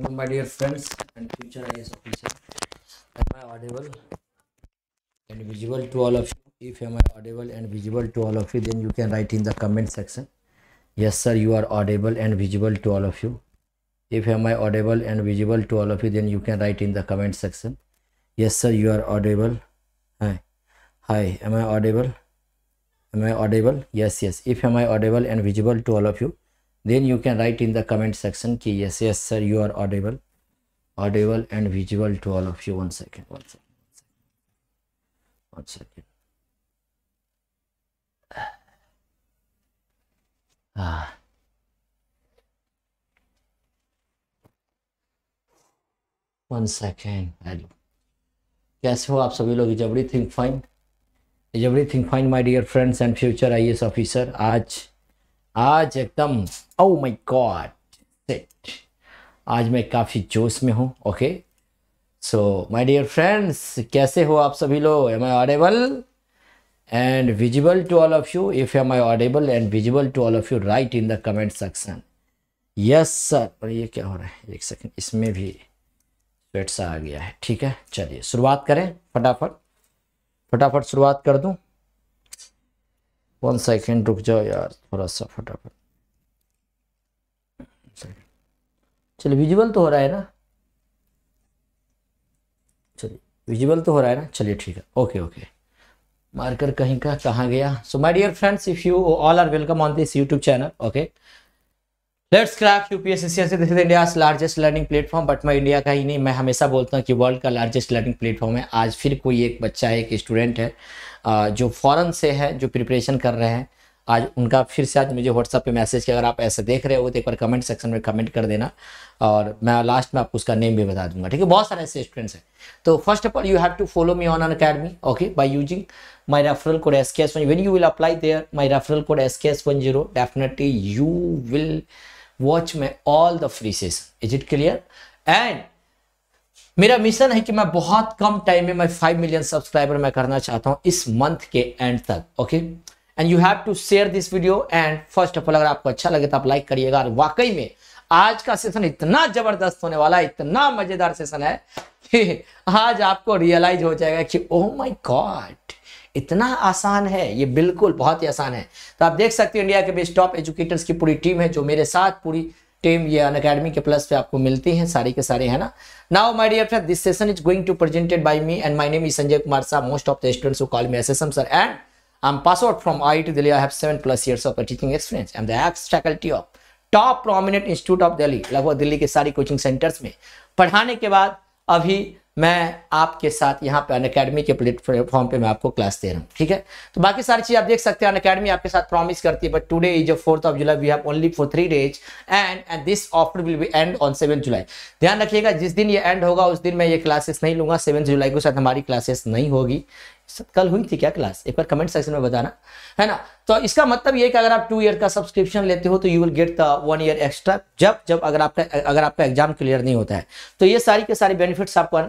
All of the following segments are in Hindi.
Hello, my dear friends and future IS officer. Am I audible and visible to all of you? If am I audible and visible to all of you, then you can write in the comment section. Yes, sir, you are audible and visible to all of you. If am I audible and visible to all of you, then you can write in the comment section. Yes, sir, you are audible. Hi, hi. Am I audible? Am I audible? Yes, yes. If am I audible and visible to all of you, then you can write in the comment section ki yes yes sir you are audible audible and visual to all of you one second one second one second ah one second hello कैसे हो आप सभी लोग is everything fine is everything fine my dear friends and future I S officer आज आज एकदम ओ माय गॉड सेट आज मैं काफ़ी जोश में हूँ okay so my dear friends कैसे हो आप सभी लोग am I audible and visible to all of you if am I audible and visible to all of you write in the comment section yes sir पर ये क्या हो रहा है एक सेकंड इसमें भी स्वेट सा आ गया है ठीक है चलिए शुरुआत करें फटाफट फटाफट शुरुआत कर दूँ वन सेकेंड रुक जाओ यार थोड़ा सा फटाफट चलिए विजुअल तो हो रहा है ना चलिए विजुअल तो हो रहा है ना चलिए ठीक है ओके ओके मार्कर कहीं का कहाँ गया so my dear friends if you all are welcome on this YouTube channel okay let's crack UPSC this India largest learning platform but मैं इंडिया का ही नहीं मैं हमेशा बोलता हूँ कि वर्ल्ड का लार्जेस्ट लर्निंग प्लेटफॉर्म है आज फिर कोई एक बच्चा एक स्टूडेंट है जो फॉरन से है जो प्रिपरेशन कर रहे हैं आज उनका फिर से आज मुझे व्हाट्सअप पे मैसेज किया अगर आप ऐसे देख रहे हो तो एक बार कमेंट सेक्शन में कमेंट कर देना और मैं लास्ट में आपको उसका नेम भी बता दूंगा ठीक है बहुत सारे ऐसे स्टूडेंट्स हैं तो first of all you have to follow me on academy okay by using my referral code SKS1 when you will apply there my referral S SKS10 definitely you will watch my all the free session is it clear and मेरा मिशन है कि मैं बहुत कम टाइम में मैं फाइव मिलियन सब्सक्राइबर मैं करना चाहता हूं इस मंथ के एंड तक okay and you have to share this video and first of all अगर आपको अच्छा लगे तो आप लाइक करिएगा और वाकई में आज का सेशन इतना जबरदस्त होने वाला है इतना मजेदार सेशन है कि आज आपको रियलाइज हो जाएगा कि ओह माय गॉड इतना आसान है ये बिल्कुल बहुत ही आसान है तो आप देख सकते हो इंडिया के बेस्ट टॉप एजुकेटर्स की पूरी टीम है जो मेरे साथ पूरी टीम ये अन अकेडमी के प्लस पे आपको मिलती हैं सारी के सारे है ना now my dear friend this session is going to presented by me and my name is Sanjay Kumar Sahab most of the students call me S S M sir and I am pass out from I T Delhi I have seven plus years of teaching experience am the ex faculty of top prominent institute of Delhi लगभग दिल्ली के सारी कोचिंग सेंटर्स में पढ़ाने के बाद अभी मैं आपके साथ यहाँ पे अन अकेडमी के प्लेटफॉर्म पे मैं आपको क्लास दे रहा हूँ ठीक है तो बाकी सारी चीज़ आप देख सकते हैं अन अकेडमी आपके साथ प्रॉमिस करती है but today is fourth of July we have only for three days and and this offer will be end on seven July ध्यान रखिएगा जिस दिन ये एंड होगा उस दिन मैं ये क्लासेस नहीं लूंगा सेवन जुलाई के साथ हमारी क्लासेस नहीं होगी कल हुई थी क्या क्लास एक बार कमेंट सेक्शन में बताना है ना तो इसका मतलब ये कि अगर आप टू ईयर का सब्सक्रिप्शन लेते हो तो you will get the one year extra जब जब अगर आपका अगर आपका एग्जाम क्लियर नहीं होता है तो ये सारी के सारे बेनिफिट्स आपको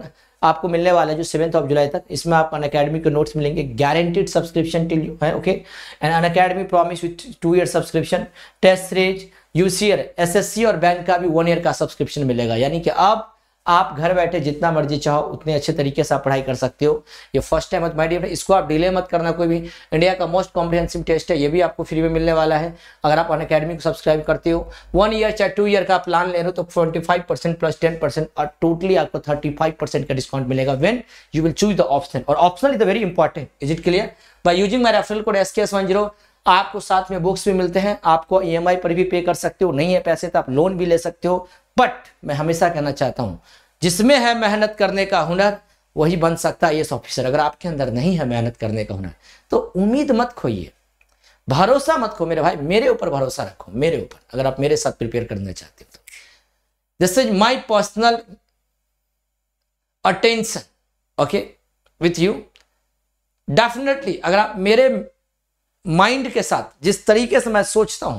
आपको मिलने वाले हैं जो सेवेंथ ऑफ जुलाई तक इसमें आप अन अकेडमी के नोट्स मिलेंगे गारंटीड सब्सक्रिप्शन टिल यू है okay and Unacademy promise with two year subscription test series you see और बैंक का भी वन ईयर का सब्सक्रिप्शन मिलेगा यानी कि आप आप घर बैठे जितना मर्जी चाहो उतने अच्छे तरीके से आप पढ़ाई कर सकते हो ये फर्स्ट टाइम मत माइडियर इसको आप डिले मत करना कोई भी इंडिया का मोस्ट कॉम्प्रिहेंसिव टेस्ट है ये भी आपको फ्री में मिलने वाला है अगर आप अन अकेडमी को सब्सक्राइब करते हो वन ईयर चाहे टू ईयर का प्लान ले रहे हो तो twenty five percent plus ten percent और टोटली आपको थर्टी फाइव परसेंट का डिस्काउंट मिलेगा when you will choose the option और option is the very important is it clear by using my referral code S K S one zero आपको साथ में बुक्स भी मिलते हैं आपको ई e पर भी पे कर सकते हो नहीं है पैसे तो आप लोन भी ले सकते हो बट मैं हमेशा कहना चाहता हूं जिसमें है मेहनत करने का हुनर वही बन सकता है ये ऑफिसर अगर आपके अंदर नहीं है मेहनत करने का हुनर तो उम्मीद मत खोइए भरोसा मत खो मेरे भाई मेरे ऊपर भरोसा रखो मेरे ऊपर अगर आप मेरे साथ प्रिपेयर करना चाहते हो तो this is my personal attention okay with you definitely अगर आप मेरे माइंड के साथ जिस तरीके से मैं सोचता हूं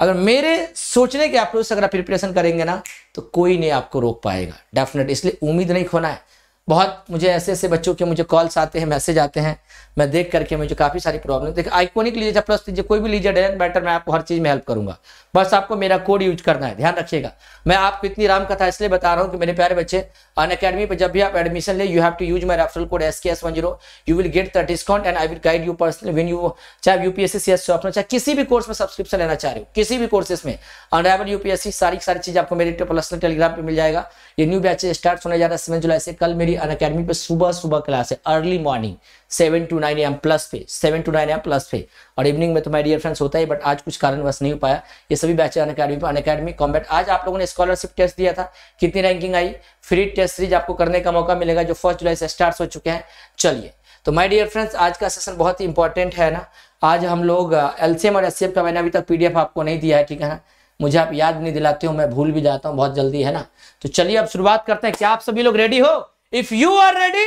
अगर मेरे सोचने के अप्रोच से अगर आप प्रिपरेशन करेंगे ना तो कोई नहीं आपको रोक पाएगा डेफिनेट इसलिए उम्मीद नहीं खोना है बहुत मुझे ऐसे ऐसे बच्चों के मुझे कॉल्स आते हैं मैसेज आते हैं मैं देख करके मुझे काफ़ी सारी प्रॉब्लम देखिए आइकोनिक लीजिए प्लस लीजिए कोई भी लीजिए डेन बेटर मैं आपको हर चीज़ में हेल्प करूंगा बस आपको मेरा कोड यूज करना है ध्यान रखिएगा मैं आपको इतनी राम कथा इसलिए बता रहा हूँ कि मेरे प्यारे बच्चे अन अकेडमी पर जब भी आप एडमिशन ले you have to use my referral code S K S one zero you will get the discount and I will guide you personal when you चाहे यूपीएससी सी चाहे किसी भी कोर्स में सब्सक्रिप्शन लेना चाह रहे हो किसी भी कोर्सेस में अनराइवल यूपीएससी सारी सारी चीज़ आपको मेरे पर्सनल टेलीग्राम पर मिल जाएगा ये न्यू बैच स्टार्ट होने जा रहा है सेवन जुलाई से कल मेरी अन अकेडमी पे सुबह सुबह क्लास है early morning seven to nine M plus पे seven to nine M plus पे और इवनिंग में तो माय डियर फ्रेंड्स होता है बट आज कुछ कारणवश नहीं हो पाया ये सभी बैचे अन अकेडमी पर अन अकेडमी कॉम्बैट आज आप लोगों ने स्कॉलरशिप टेस्ट दिया था कितनी रैंकिंग आई फ्री टेस्ट सीरीज आपको करने का मौका मिलेगा जो फर्स्ट जुलाई से स्टार्ट हो चुके हैं चलिए तो माई डियर फ्रेंड्स आज का सेशन बहुत ही इंपॉर्टेंट है ना आज हम लोग एलसीएम और एससीएम का मैंने अभी तक पीडीएफ आपको नहीं दिया है ठीक है ना मुझे आप याद नहीं दिलाते हो मैं भूल भी जाता हूँ बहुत जल्दी है ना तो चलिए अब शुरुआत करते हैं क्या आप सभी लोग रेडी हो if you are ready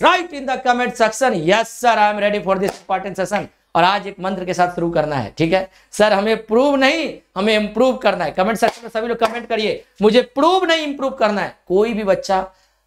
write in the comment section yes sir i am ready for this important session और आज एक मंत्र के साथ शुरू करना है ठीक है सर हमें प्रूव नहीं हमें इंप्रूव करना है कमेंट सेक्शन में सभी लोग कमेंट करिए मुझे प्रूव नहीं इंप्रूव करना है कोई भी बच्चा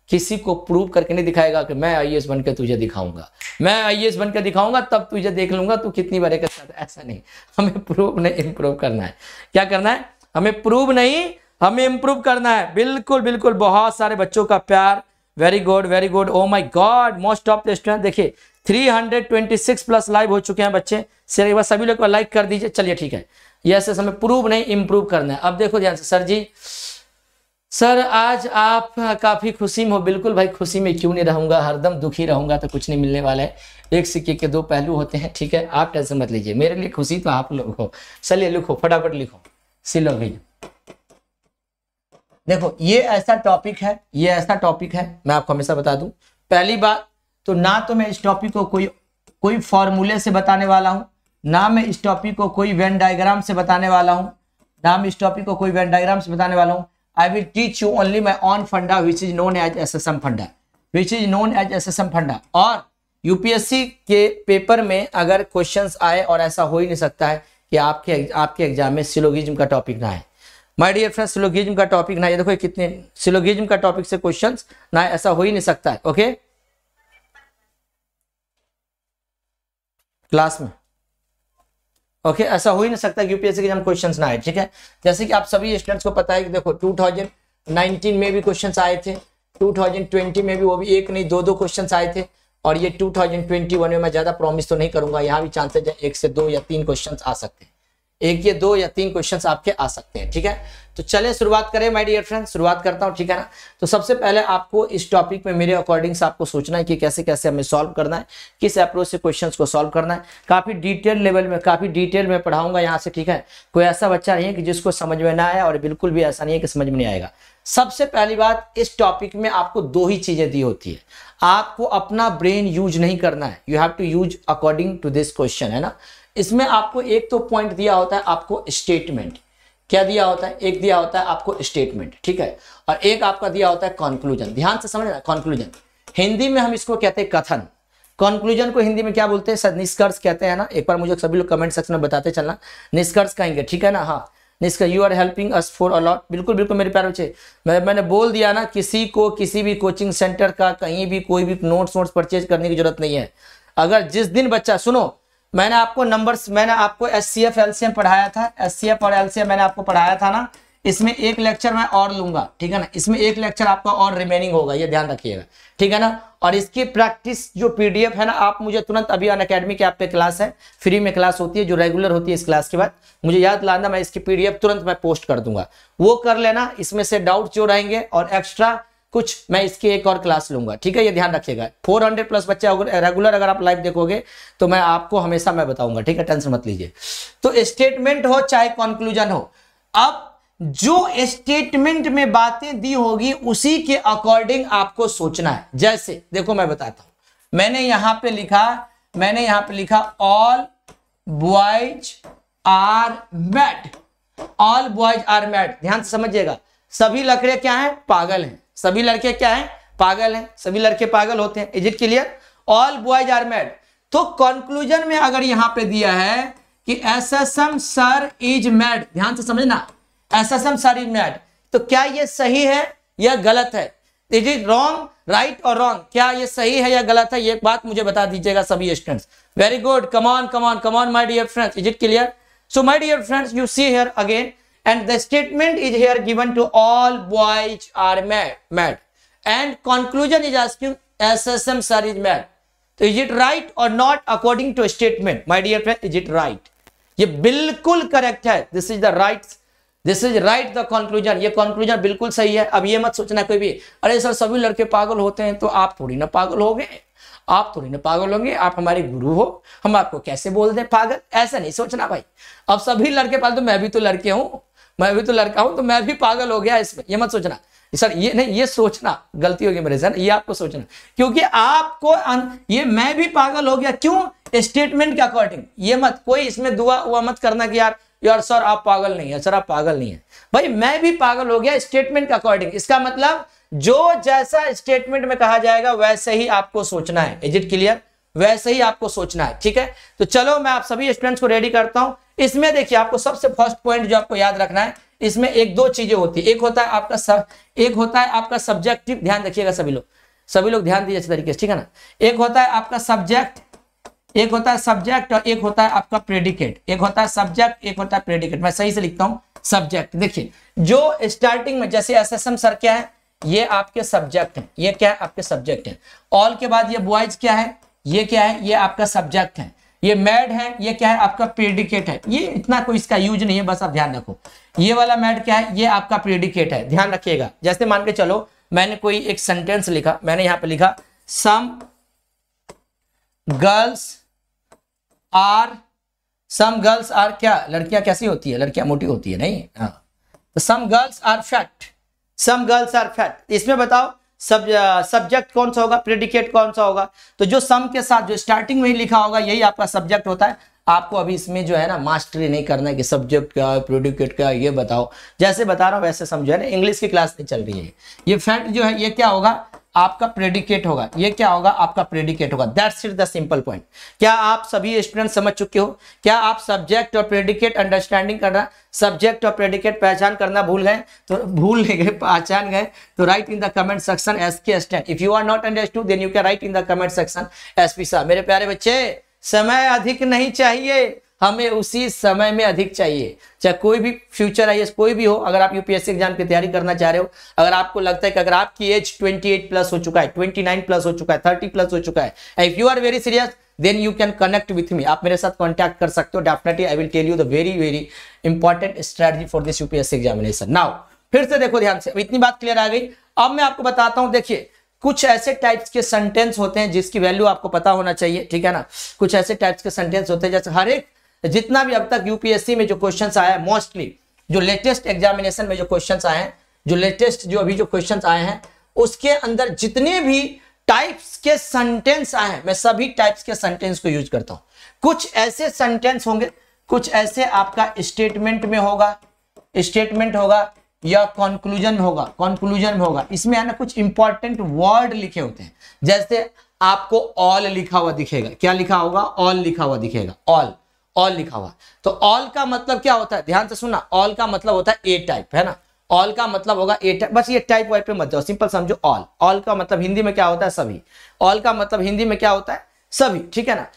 किसी को प्रूव करके नहीं दिखाएगा कि मैं आईएएस बन के तुझे दिखाऊंगा मैं आई बन के दिखाऊंगा तब तुझे देख लूंगा तू कितनी बड़े के साथ ऐसा नहीं हमें प्रूव नहीं इंप्रूव करना है क्या करना है हमें प्रूव नहीं हमें इंप्रूव करना है बिल्कुल बिल्कुल बहुत सारे बच्चों का प्यार very good very good oh my god most top student देखिए 326 प्लस लाइव हो चुके हैं बच्चे सर एक बार सभी लोग लाइक कर दीजिए चलिए ठीक है यस हमें प्रूव नहीं इम्प्रूव करना है अब देखो ध्यान से सर जी सर आज आप काफ़ी खुशी में हो बिल्कुल भाई खुशी में क्यों नहीं रहूंगा हरदम दुखी रहूंगा तो कुछ नहीं मिलने वाला है एक सिक्के के दो पहलू होते हैं ठीक है आप टेंशन मत लीजिए मेरे लिए खुशी तो आप लोग हो चलिए लिखो फटाफट लिखो सिलो भैया देखो ये ऐसा टॉपिक है ये ऐसा टॉपिक है मैं आपको हमेशा बता दूं पहली बात तो ना तो मैं इस टॉपिक को कोई कोई फॉर्मूले से बताने वाला हूँ ना मैं इस टॉपिक को कोई वेन डायग्राम से बताने वाला हूँ ना मैं इस टॉपिक को कोई वेन डायग्राम से बताने वाला हूँ I will teach you only my own funda which is known as S S M funda which is known as S S M funda और यूपीएससी के पेपर में अगर क्वेश्चन आए और ऐसा हो ही नहीं सकता है कि आपके आपके एग्जाम में सिलोगिज्म का टॉपिक ना आए माय डियर फ्रेंड्स सिलोगिज्म का टॉपिक ना ये देखो कितने सिलोगिज्म का टॉपिक से क्वेश्चन ना ऐसा हो ही नहीं सकता है ओके क्लास में ओके ऐसा हो ही नहीं सकता यूपीएससी के हम क्वेश्चन ना आए ठीक है जैसे कि आप सभी स्टूडेंट्स को पता है कि देखो 2019 में भी क्वेश्चन आए थे 2020 में भी वो भी एक नहीं दो दो क्वेश्चन आए थे और ये 2021 में मैं ज्यादा प्रॉमिस तो नहीं करूंगा यहाँ भी चांसेज है एक से दो या तीन क्वेश्चन आ सकते हैं एक ये दो या तीन क्वेश्चंस आपके आ सकते हैं ठीक है तो चले शुरुआत करें माय डियर फ्रेंड शुरुआत करता हूँ ठीक है ना तो सबसे पहले आपको इस टॉपिक में मेरे अकॉर्डिंग से आपको सोचना है कि कैसे कैसे हमें सॉल्व करना है किस अप्रोच से क्वेश्चंस को सॉल्व करना है काफ़ी डिटेल लेवल में काफ़ी डिटेल में पढ़ाऊंगा यहाँ से ठीक है कोई ऐसा बच्चा नहीं है कि जिसको समझ में ना आए और बिल्कुल भी ऐसा नहीं है कि समझ में नहीं आएगा सबसे पहली बात इस टॉपिक में आपको दो ही चीज़ें दी होती है आपको अपना ब्रेन यूज नहीं करना है you have to use according to this question है ना इसमें आपको एक तो पॉइंट दिया होता है आपको स्टेटमेंट क्या दिया होता है एक दिया होता है आपको स्टेटमेंट ठीक है और एक आपका दिया होता है कॉन्क्लूजन ध्यान से समझना कॉन्क्लूजन हिंदी में हम इसको कहते हैं कथन कॉन्क्लूजन को हिंदी में क्या बोलते हैं सर निष्कर्ष कहते हैं ना एक बार मुझे सभी लोग कमेंट सेक्शन में बताते चलना निष्कर्ष कहेंगे ठीक है ना हाँ निष्कर्ष you are helping us for a lot बिल्कुल बिल्कुल मेरे प्यार बच्चे मैं मैंने बोल दिया ना किसी को किसी भी कोचिंग सेंटर का कहीं भी कोई भी नोट्स वोट्स परचेज करने की जरूरत नहीं है अगर जिस दिन बच्चा सुनो मैंने आपको नंबर्स मैंने आपको एस सी एफ एलसीएम पढ़ाया था एस सी एफ और एलसीएम मैंने आपको पढ़ाया था ना इसमें एक लेक्चर मैं और लूंगा ठीक है ना इसमें एक लेक्चर आपका और रिमेनिंग होगा ये ध्यान रखिएगा ठीक है ना और इसकी प्रैक्टिस जो पीडीएफ है ना आप मुझे तुरंत अभी अन अकेडमी के आप पे क्लास है फ्री में क्लास होती है जो रेगुलर होती है इस क्लास के बाद मुझे याद लाना मैं इसकी पीडीएफ तुरंत मैं पोस्ट कर दूंगा वो कर लेना इसमें से डाउट जो रहेंगे और एक्स्ट्रा कुछ मैं इसकी एक और क्लास लूंगा ठीक है ये ध्यान रखिएगा 400 प्लस बच्चे अगर रेगुलर अगर आप लाइव देखोगे तो मैं आपको हमेशा मैं बताऊंगा ठीक है टेंशन मत लीजिए तो स्टेटमेंट हो चाहे कॉन्क्लूजन हो अब जो स्टेटमेंट में बातें दी होगी उसी के अकॉर्डिंग आपको सोचना है जैसे देखो मैं बताता हूं मैंने यहां पर लिखा मैंने यहां पर लिखा all boys are mad all boys are mad ध्यान से समझिएगा सभी लकड़े क्या है पागल हैं सभी लड़के क्या है पागल हैं सभी लड़के पागल होते हैं is it clear all boys are mad तो कंक्लूजन में अगर यहां पे दिया है कि S S M sir is mad ध्यान से समझना S S M sir is mad तो क्या ये सही है या गलत है इज इज रॉन्ग राइट और रॉन्ग क्या ये सही है या गलत है ये बात मुझे बता दीजिएगा सभी students very good come on come on come on my dear friends is it clear so my dear friends you see here again and the statement is here given to all boys are mad mad and conclusion is asking ssm sir is mad so is it right or not according to statement my dear friend is it right ye बिल्कुल correct hai this is the right this is right the conclusion ye conclusion bilkul सही है अब ये मत सोचना कोई भी अरे सर सभी लड़के पागल होते हैं तो आप थोड़ी ना पागल हो गए आप थोड़ी ना पागल होंगे आप हमारे गुरु हो हम आपको कैसे बोल दें पागल ऐसा नहीं सोचना भाई अब सभी लड़के पागल तो मैं भी तो लड़के हूँ मैं भी तो लड़का हूं तो मैं भी पागल हो गया इसमें ये मत सोचना सर ये नहीं ये सोचना गलती होगी मेरे सर ये आपको सोचना क्योंकि आपको ये मैं भी पागल हो गया क्यों स्टेटमेंट के अकॉर्डिंग ये मत कोई इसमें दुआ हुआ मत करना कि यार यार सर आप पागल नहीं है सर आप पागल नहीं है भाई मैं भी पागल हो गया स्टेटमेंट के अकॉर्डिंग इसका मतलब जो जैसा स्टेटमेंट में कहा जाएगा वैसे ही आपको सोचना है इज इट क्लियर वैसे ही आपको सोचना है ठीक है तो चलो मैं आप सभी स्टूडेंट्स को रेडी करता हूं इसमें देखिए आपको सबसे फर्स्ट पॉइंट जो आपको याद रखना है इसमें एक दो चीजें होती है एक होता है आपका सब एक होता है आपका सब्जेक्टिव ध्यान रखिएगा सभी लोग सभी लोग ध्यान दीजिए अच्छे तरीके से ठीक है ना एक होता है आपका सब्जेक्ट एक होता है सब्जेक्ट और एक होता है आपका प्रेडिकेट एक होता है सब्जेक्ट एक होता है प्रेडिकेट मैं सही से लिखता हूँ सब्जेक्ट देखिए जो स्टार्टिंग में जैसे एस सर क्या है ये आपके सब्जेक्ट है ये क्या है आपके सब्जेक्ट है ऑल के बाद ये बॉयज क्या है ये क्या है ये आपका सब्जेक्ट है ये मैड है ये क्या है आपका प्रेडिकेट है ये इतना कोई इसका यूज नहीं है बस आप ध्यान रखो ये वाला मैड क्या है ये आपका प्रेडिकेट है ध्यान रखिएगा जैसे मान के चलो मैंने कोई एक सेंटेंस लिखा मैंने यहां पे लिखा some girls are some girls are क्या लड़कियां कैसी होती है लड़कियां मोटी होती है नहीं हाँ तो some girls are fat some girls are fat इसमें बताओ सब सब्जेक्ट कौन सा होगा प्रेडिकेट कौन सा होगा तो जो सम के साथ जो स्टार्टिंग में ही लिखा होगा यही आपका सब्जेक्ट होता है आपको अभी इसमें जो है ना मास्टरी नहीं करना है कि सब्जेक्ट क्या का प्रोडिकेट है ये बताओ जैसे बता रहा हूँ वैसे समझो है ना इंग्लिश की क्लास नहीं चल रही है ये फैक्ट जो है ये क्या होगा आपका प्रेडिकेट होगा ये क्या होगा आपका प्रेडिकेट होगा that's it the simple point क्या आप सभी स्टूडेंट समझ चुके हो क्या आप सब्जेक्ट और प्रेडिकेट अंडरस्टैंडिंग करना सब्जेक्ट और प्रेडिकेट पहचान करना भूल गए तो भूल गए पहचान गए तो write in the comment section S K stand if you are not understood then you can write in the comment section S P sir मेरे प्यारे बच्चे समय अधिक नहीं चाहिए हमें उसी समय में अधिक चाहिए चाहे कोई भी फ्यूचर आई कोई भी हो अगर आप यूपीएससी एग्जाम की तैयारी करना चाह रहे हो अगर आपको लगता है कि अगर आपकी एज 28 प्लस हो चुका है 29 प्लस हो चुका है 30 प्लस हो चुका है if you are very serious then you can connect with me आप मेरे साथ कॉन्टैक्ट कर सकते हो definitely I will tell you the very very important strategy for this UPSC examination now फिर से देखो ध्यान से इतनी बात क्लियर आ गई अब मैं आपको बताता हूं देखिए कुछ ऐसे टाइप्स के सेंटेंस होते हैं जिसकी वैल्यू आपको पता होना चाहिए ठीक है ना कुछ ऐसे टाइप्स के सेंटेंस होते हैं जैसे हर एक जितना भी अब तक यूपीएससी में जो क्वेश्चंस आया है मोस्टली जो लेटेस्ट एग्जामिनेशन में जो क्वेश्चंस आए हैं जो लेटेस्ट जो अभी जो क्वेश्चन आए हैं उसके अंदर जितने भी टाइप्स के सेंटेंस आए हैं मैं सभी टाइप्स के सेंटेंस को यूज करता हूं कुछ ऐसे सेंटेंस होंगे कुछ ऐसे आपका स्टेटमेंट में होगा स्टेटमेंट होगा या कॉन्क्लूजन होगा कॉन्क्लूजन होगा इसमें है ना कुछ इंपॉर्टेंट वर्ड लिखे होते हैं जैसे आपको ऑल लिखा हुआ दिखेगा क्या लिखा होगा ऑल लिखा हुआ दिखेगा ऑल ऑल लिखा हुआ तो ऑल का मतलब क्या होता है ध्यान से सुनना ऑल का मतलब होता है ए टाइप है ना ऑल का मतलब होगा ए टाइप बस ये टाइप वाइप पे मत जाओ सिंपल समझो ऑल ऑल का मतलब हिंदी में क्या होता है सभी ऑल का मतलब हिंदी में क्या होता है सभी ठीक है ना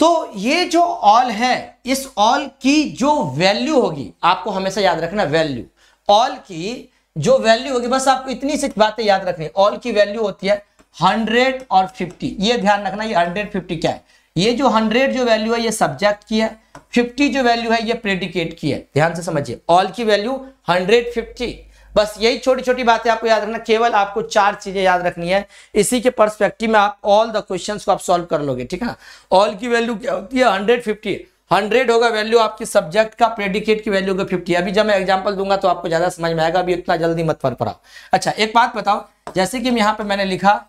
तो ये जो ऑल है इस ऑल की जो वैल्यू होगी आपको हमेशा याद रखना वैल्यू ऑल की जो वैल्यू होगी बस आपको इतनी सी बातें याद रखनी ऑल की वैल्यू होती है हंड्रेड और फिफ्टी ये ध्यान रखना ये हंड्रेड फिफ्टी क्या है ये जो हंड्रेड जो वैल्यू है ये सब्जेक्ट की है फिफ्टी जो वैल्यू है ये प्रेडिकेट की है ध्यान से समझिए ऑल की वैल्यू हंड्रेड फिफ्टी बस यही छोटी छोटी बातें आपको याद रखना केवल आपको चार चीजें याद रखनी है इसी के परस्पेक्टिव में आप ऑल द क्वेश्चंस को आप सॉल्व कर लोगे ठीक है ऑल की वैल्यू क्या होती है हंड्रेड फिफ्टी हंड्रेड होगा वैल्यू आपकी सब्जेक्ट का प्रेडिकेट की वैल्यू होगा फिफ्टी अभी जब मैं एग्जाम्पल दूंगा तो आपको ज्यादा समझ में आएगा अभी इतना जल्दी मत फर पड़ा अच्छा एक बात बताओ जैसे कि यहां पर मैंने लिखा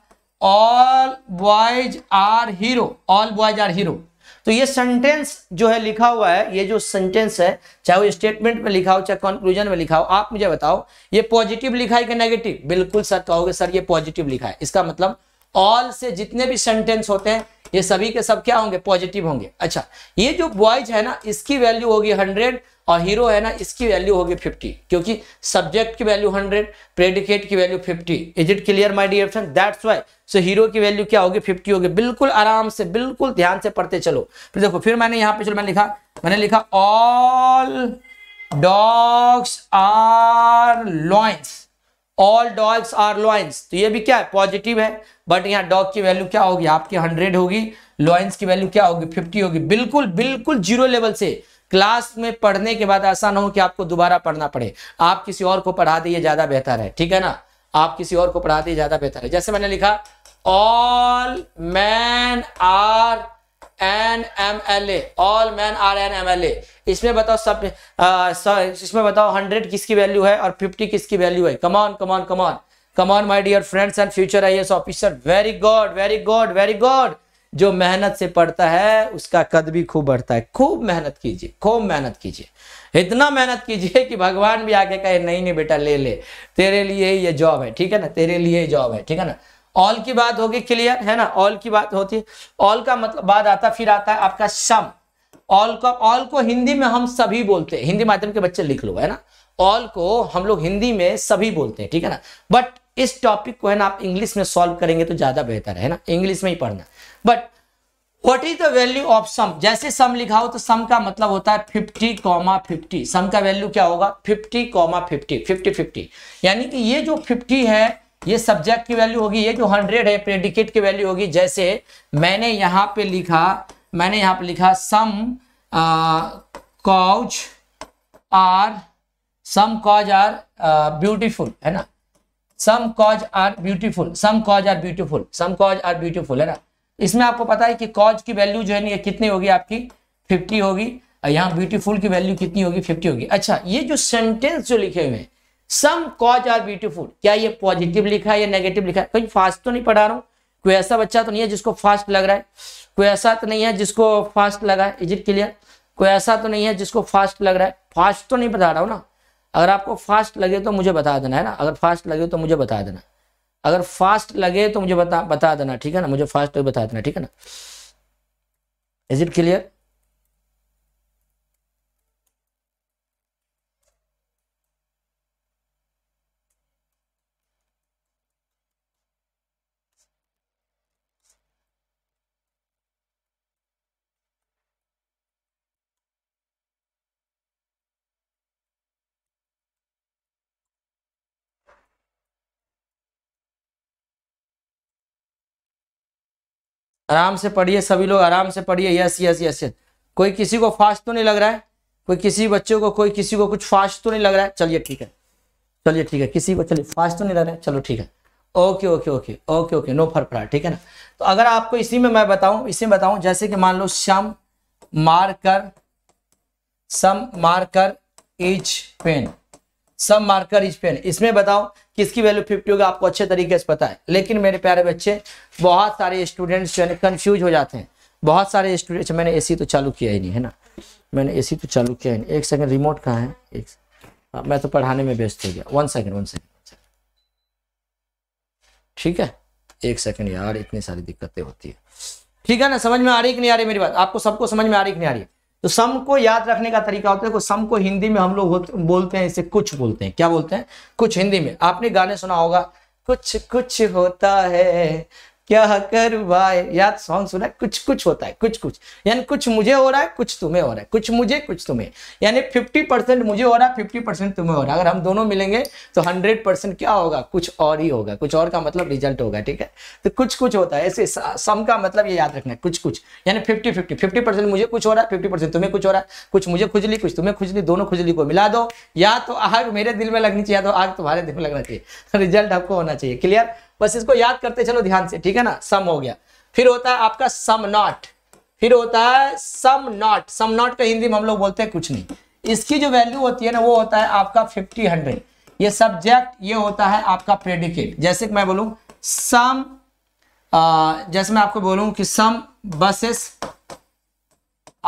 all boys are hero all boys are hero तो ये सेंटेंस जो है लिखा हुआ है ये जो सेंटेंस है चाहे वो स्टेटमेंट में लिखा हो चाहे कंक्लूजन में लिखा हो आप मुझे बताओ ये पॉजिटिव लिखा है कि नेगेटिव बिल्कुल सर कहोगे सर ये पॉजिटिव लिखा है इसका मतलब ऑल से जितने भी सेंटेंस होते हैं ये सभी के सब क्या होंगे पॉजिटिव होंगे अच्छा ये जो बॉयज है ना इसकी वैल्यू होगी हंड्रेड और हीरो है ना इसकी वैल्यू होगी फिफ्टी क्योंकि सब्जेक्ट की वैल्यू हंड्रेड प्रेडिकेट की value fifty is it clear my dear friend that's why so hero की वैल्यू क्या होगी फिफ्टी होगी बिल्कुल आराम से बिल्कुल ध्यान से पढ़ते चलो फिर देखो फिर मैंने यहाँ पे चलो मैंने लिखा मैंने लिखा all dogs are lions all dogs are lions तो ये भी क्या है पॉजिटिव है बट यहाँ डॉग की वैल्यू क्या होगी आपकी हंड्रेड होगी लॉइंस की वैल्यू क्या होगी फिफ्टी होगी बिल्कुल बिल्कुल जीरो लेवल से क्लास में पढ़ने के बाद ऐसा ना हो कि आपको दोबारा पढ़ना पड़े आप किसी और को पढ़ा दिए ज्यादा बेहतर है ठीक है ना आप किसी और को पढ़ा दिए ज्यादा बेहतर है जैसे मैंने लिखा all man are N M L A all man are N M L A इसमें बताओ सब इसमें बताओ हंड्रेड किसकी वैल्यू है और फिफ्टी किसकी वैल्यू है come on come on come on come on my dear friends and future I S officer very good very good very good जो मेहनत से पढ़ता है उसका कद भी खूब बढ़ता है खूब मेहनत कीजिए खूब मेहनत कीजिए इतना मेहनत कीजिए कि भगवान भी आके कहे नहीं नहीं बेटा ले ले तेरे लिए ये जॉब है ठीक है ना तेरे लिए जॉब है ठीक है ना ऑल की बात होगी क्लियर है ना ऑल की बात होती है ऑल का मतलब बाद आता फिर आता है आपका सम ऑल का ऑल को हिंदी में हम सभी बोलते हैं हिंदी माध्यम के बच्चे लिख लो है ना ऑल को हम लोग हिंदी में सभी बोलते हैं ठीक है ना बट इस टॉपिक को है ना आप इंग्लिश में सॉल्व करेंगे तो ज्यादा बेहतर है ना इंग्लिश में ही पढ़ना but what is the value of some जैसे सम लिखा हो तो सम का मतलब होता है फिफ्टी कॉमा फिफ्टी सम का वैल्यू क्या होगा fifty comma fifty fifty fifty यानी कि ये जो फिफ्टी है ये सब्जेक्ट की वैल्यू होगी ये जो हंड्रेड है प्रेडिकेट की वैल्यू होगी जैसे मैंने यहाँ पे लिखा मैंने यहाँ पे लिखा some cows are some cows are beautiful है ना some cows are beautiful some cows are beautiful some cows are beautiful है ना इसमें आपको पता है कि कॉज की वैल्यू जो है ना ये कितनी होगी आपकी फिफ्टी होगी यहाँ ब्यूटीफुल की वैल्यू कितनी होगी फिफ्टी होगी अच्छा ये जो सेंटेंस जो लिखे हुए हैं सम कॉज आर ब्यूटीफुल क्या ये पॉजिटिव लिखा है या नेगेटिव लिखा है कहीं फास्ट तो नहीं पढ़ा रहा हूँ कोई ऐसा बच्चा तो नहीं है जिसको फास्ट लग रहा है कोई ऐसा तो नहीं है जिसको फास्ट लगा है इज इट क्लियर कोई ऐसा तो नहीं है जिसको फास्ट लग रहा है फास्ट तो नहीं बता रहा हूँ ना अगर आपको फास्ट लगे तो मुझे बता देना है ना अगर फास्ट लगे तो मुझे बता देना अगर फास्ट लगे तो मुझे बता बता देना ठीक है ना मुझे फास्ट तो बता देना ठीक है ना इज इट क्लियर आराम से पढ़िए सभी लोग आराम से पढ़िए यस यस यस यस कोई किसी को फास्ट तो नहीं लग रहा है कोई किसी बच्चों को कोई किसी को कुछ फास्ट तो नहीं लग रहा है चलिए ठीक है चलिए ठीक है किसी को चलिए फास्ट तो नहीं लग रहा है चलो ठीक है okay okay okay okay okay no फर फ्रा ठीक है ना तो अगर आपको इसी में मैं बताऊं इसी में बताऊं जैसे कि मान लो सम मार कर सम मार कर इच पेन सब मार्कर इज पेन इसमें बताओ किसकी वैल्यू 50 होगा आपको अच्छे तरीके से पता है लेकिन मेरे प्यारे बच्चे बहुत सारे स्टूडेंट्स जो है कन्फ्यूज हो जाते हैं बहुत सारे स्टूडेंट्स अच्छा, मैंने ए तो चालू किया ही नहीं है ना मैंने ए तो चालू किया ही नहीं एक सेकेंड रिमोट कहाँ है एक आ, हाँ, मैं तो पढ़ाने में व्यस्त हो गया वन सेकेंड वन सेकेंड ठीक है एक सेकेंड यार इतनी सारी दिक्कतें होती है ठीक है ना समझ में आ रही कि नहीं आ रही मेरी बात आपको सबको समझ में आ रही कि नहीं आ रही है तो सम को याद रखने का तरीका होता है को सम को हिंदी में हम लोग बोलते हैं इसे कुछ बोलते हैं क्या बोलते हैं कुछ हिंदी में आपने गाने सुना होगा कुछ कुछ होता है क्या करवाए याद सॉन्ग सुना कुछ कुछ होता है कुछ कुछ यानी कुछ मुझे हो रहा है कुछ तुम्हें हो रहा है कुछ मुझे कुछ तुम्हें यानी फिफ्टी परसेंट मुझे हो रहा है फिफ्टी परसेंट तुम्हें हो रहा है अगर हम दोनों मिलेंगे तो हंड्रेड परसेंट क्या होगा कुछ और ही होगा कुछ और का मतलब रिजल्ट होगा ठीक है तो कुछ कुछ होता है ऐसे सम का मतलब ये याद रखना है कुछ कुछ यानी फिफ्टी फिफ्टी फिफ्टी परसेंट मुझे कुछ हो रहा है फिफ्टी परसेंट तुम्हें कुछ हो रहा है कुछ मुझे खुजली कुछ तुम्हें खुजली दोनों खुजली को मिला दो या तो आग मेरे दिल में लगनी चाहिए या तो आग तुम्हारे दिल में लगना चाहिए रिजल्ट तो आपको होना चाहिए क्लियर बस इसको याद करते चलो ध्यान से ठीक है ना सम हो गया फिर होता है आपका सम नॉट फिर होता है सम नॉट सम नॉट का हिंदी में हम लोग बोलते हैं कुछ नहीं इसकी जो वैल्यू होती है ना वो होता है आपका फिफ्टी हंड्रेड ये सब्जेक्ट ये होता है आपका प्रेडिकेट जैसे मैं बोलू सम जैसे मैं आपको बोलूं कि some buses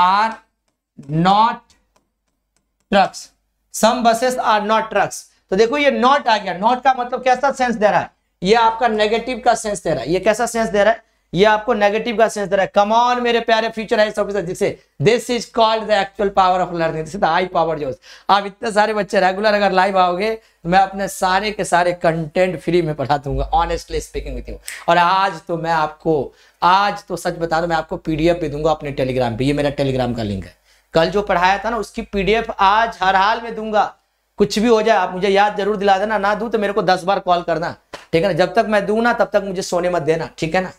are not trucks some buses are not trucks तो देखो ये नॉट आ गया नॉट का मतलब कैसा सेंस दे रहा है ये आपका नेगेटिव का सेंस दे रहा है ये कैसा सेंस दे रहा है ये आपको नेगेटिव का सेंस दे रहा है कमॉन मेरे प्यारे फ्यूचर है जिसे this is called the actual power of learning this is the high power जो आप इतने सारे बच्चे रेगुलर अगर लाइव आओगे तो मैं अपने सारे के सारे कंटेंट फ्री में पढ़ा दूंगा ऑनेस्टली स्पीकिंग विथ यू और आज तो मैं आपको आज तो सच बता रहा मैं आपको पीडीएफ भी दूंगा अपने टेलीग्राम पे ये मेरा टेलीग्राम का लिंक है कल जो पढ़ाया था ना उसकी पीडीएफ आज हर हाल में दूंगा कुछ भी हो जाए आप मुझे याद जरूर दिला देना ना दू तो मेरे को दस बार कॉल करना ठीक है ना जब तक मैं दू ना तब तक मुझे सोने मत देना ठीक है ना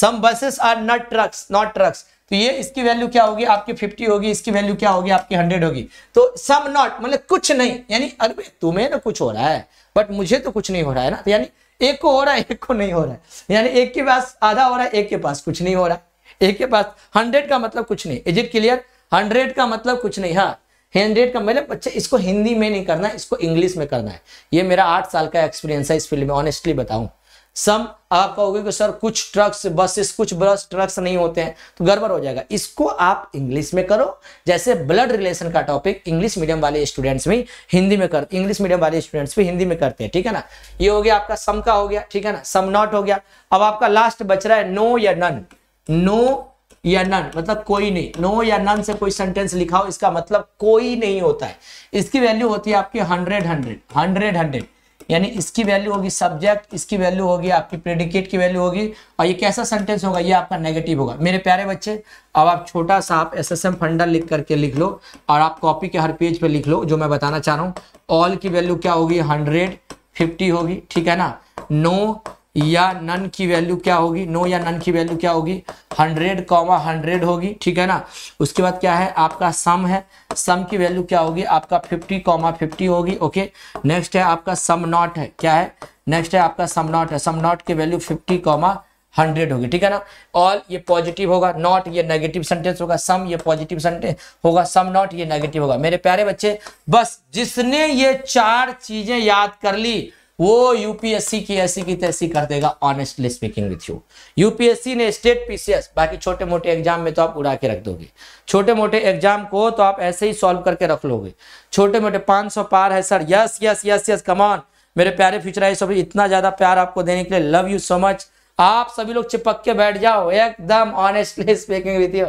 some buses are not trucks not trucks तो ये इसकी वैल्यू क्या होगी आपकी फिफ्टी होगी इसकी वैल्यू क्या होगी आपकी हंड्रेड होगी तो सम नॉट मतलब कुछ नहीं यानी अरे तुम्हें ना कुछ हो रहा है बट मुझे तो कुछ नहीं हो रहा है ना तो यानी एक को हो रहा है एक को नहीं हो रहा है यानी एक के पास आधा हो रहा है एक के पास कुछ नहीं हो रहा है एक के पास हंड्रेड का मतलब कुछ नहीं इज इट क्लियर हंड्रेड का मतलब कुछ नहीं हाँ हंड्रेड का मतलब अच्छा इसको हिंदी में नहीं करना है इसको इंग्लिश में करना है ये मेरा आठ साल का एक्सपीरियंस है इस फील्ड में ऑनेस्टली बताऊं सम आप कहोगे कि सर कुछ ट्रक्स बसेस कुछ बस ट्रक्स नहीं होते हैं तो गड़बड़ हो जाएगा इसको आप इंग्लिश में करो जैसे ब्लड रिलेशन का टॉपिक इंग्लिश मीडियम वाले स्टूडेंट्स भी हिंदी में कर इंग्लिश मीडियम वाले स्टूडेंट्स भी हिंदी में करते हैं ठीक है ना ये हो गया आपका सम का हो गया ठीक है ना सम नॉट हो गया अब आपका लास्ट बच रहा है नो या नन नो या नन मतलब कोई नहीं नो या नन से कोई सेंटेंस लिखा हो इसका मतलब कोई नहीं होता है इसकी वैल्यू होती है आपकी हंड्रेड हंड्रेड हंड्रेड हंड्रेड यानी इसकी वैल्यू होगी सब्जेक्ट इसकी वैल्यू होगी आपकी प्रेडिकेट की वैल्यू होगी और ये कैसा सेंटेंस होगा ये आपका नेगेटिव होगा मेरे प्यारे बच्चे अब आप छोटा सा आप एस एस एम फंडा लिख करके लिख लो और आप कॉपी के हर पेज पे लिख लो जो मैं बताना चाह रहा हूँ ऑल की वैल्यू क्या होगी हंड्रेड फिफ्टी होगी ठीक है ना नो या नन की वैल्यू क्या होगी नो या नन की वैल्यू क्या होगी हंड्रेड कॉमा हंड्रेड होगी ठीक है ना उसके बाद क्या है आपका सम है सम की वैल्यू क्या होगी आपका फिफ्टी कॉमा फिफ्टी होगी ओके नेक्स्ट है आपका सम नॉट है क्या है नेक्स्ट है आपका सम नॉट है सम नॉट की वैल्यू फिफ्टी कॉमा हंड्रेड होगी ठीक है ना ऑल ये पॉजिटिव होगा नॉट ये नेगेटिव सेंटेंस होगा सम ये पॉजिटिव सेंटेंस होगा सम नॉट ये नेगेटिव होगा मेरे प्यारे बच्चे बस जिसने ये चार चीजें याद कर ली वो यूपीएससी की ऐसी की तैसी कर देगा honestly speaking with you UPSC ने स्टेट पीसीएस बाकी छोटे मोटे एग्जाम में तो आप उड़ा के रख दोगे छोटे मोटे एग्जाम को तो आप ऐसे ही सॉल्व करके रख लोगे छोटे मोटे 500 पार है sir yes yes yes yes come on मेरे प्यारे आई सभी इतना ज्यादा प्यार आपको देने के लिए लव यू सो मच आप सभी लोग चिपक के बैठ जाओ एकदम ऑनेस्टली स्पीकिंग विथ यू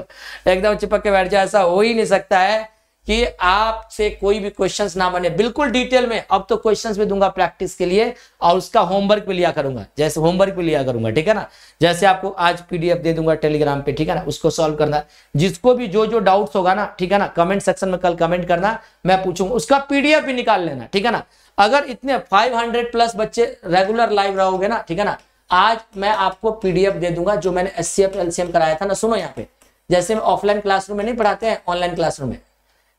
एकदम चिपक के बैठ जाओ ऐसा हो ही नहीं सकता है कि आपसे कोई भी क्वेश्चन ना बने बिल्कुल डिटेल में अब तो क्वेश्चन भी दूंगा प्रैक्टिस के लिए और उसका होमवर्क भी लिया करूंगा जैसे होमवर्क भी लिया करूंगा ठीक है ना जैसे आपको आज पीडीएफ दे दूंगा टेलीग्राम पे ठीक है ना उसको सॉल्व करना जिसको भी जो जो डाउट्स होगा ना ठीक है ना कमेंट सेक्शन में कल कमेंट करना मैं पूछूंगा उसका पीडीएफ भी निकाल लेना ठीक है ना अगर इतने फाइव प्लस बच्चे रेगुलर लाइव रहोगे ना ठीक है ना आज मैं आपको पीडीएफ दे दूंगा जो मैंने एस सी कराया था ना सुनो यहाँ पे जैसे ऑफलाइन क्लासरूम में नहीं पढ़ाते हैं ऑनलाइन क्लासरूम में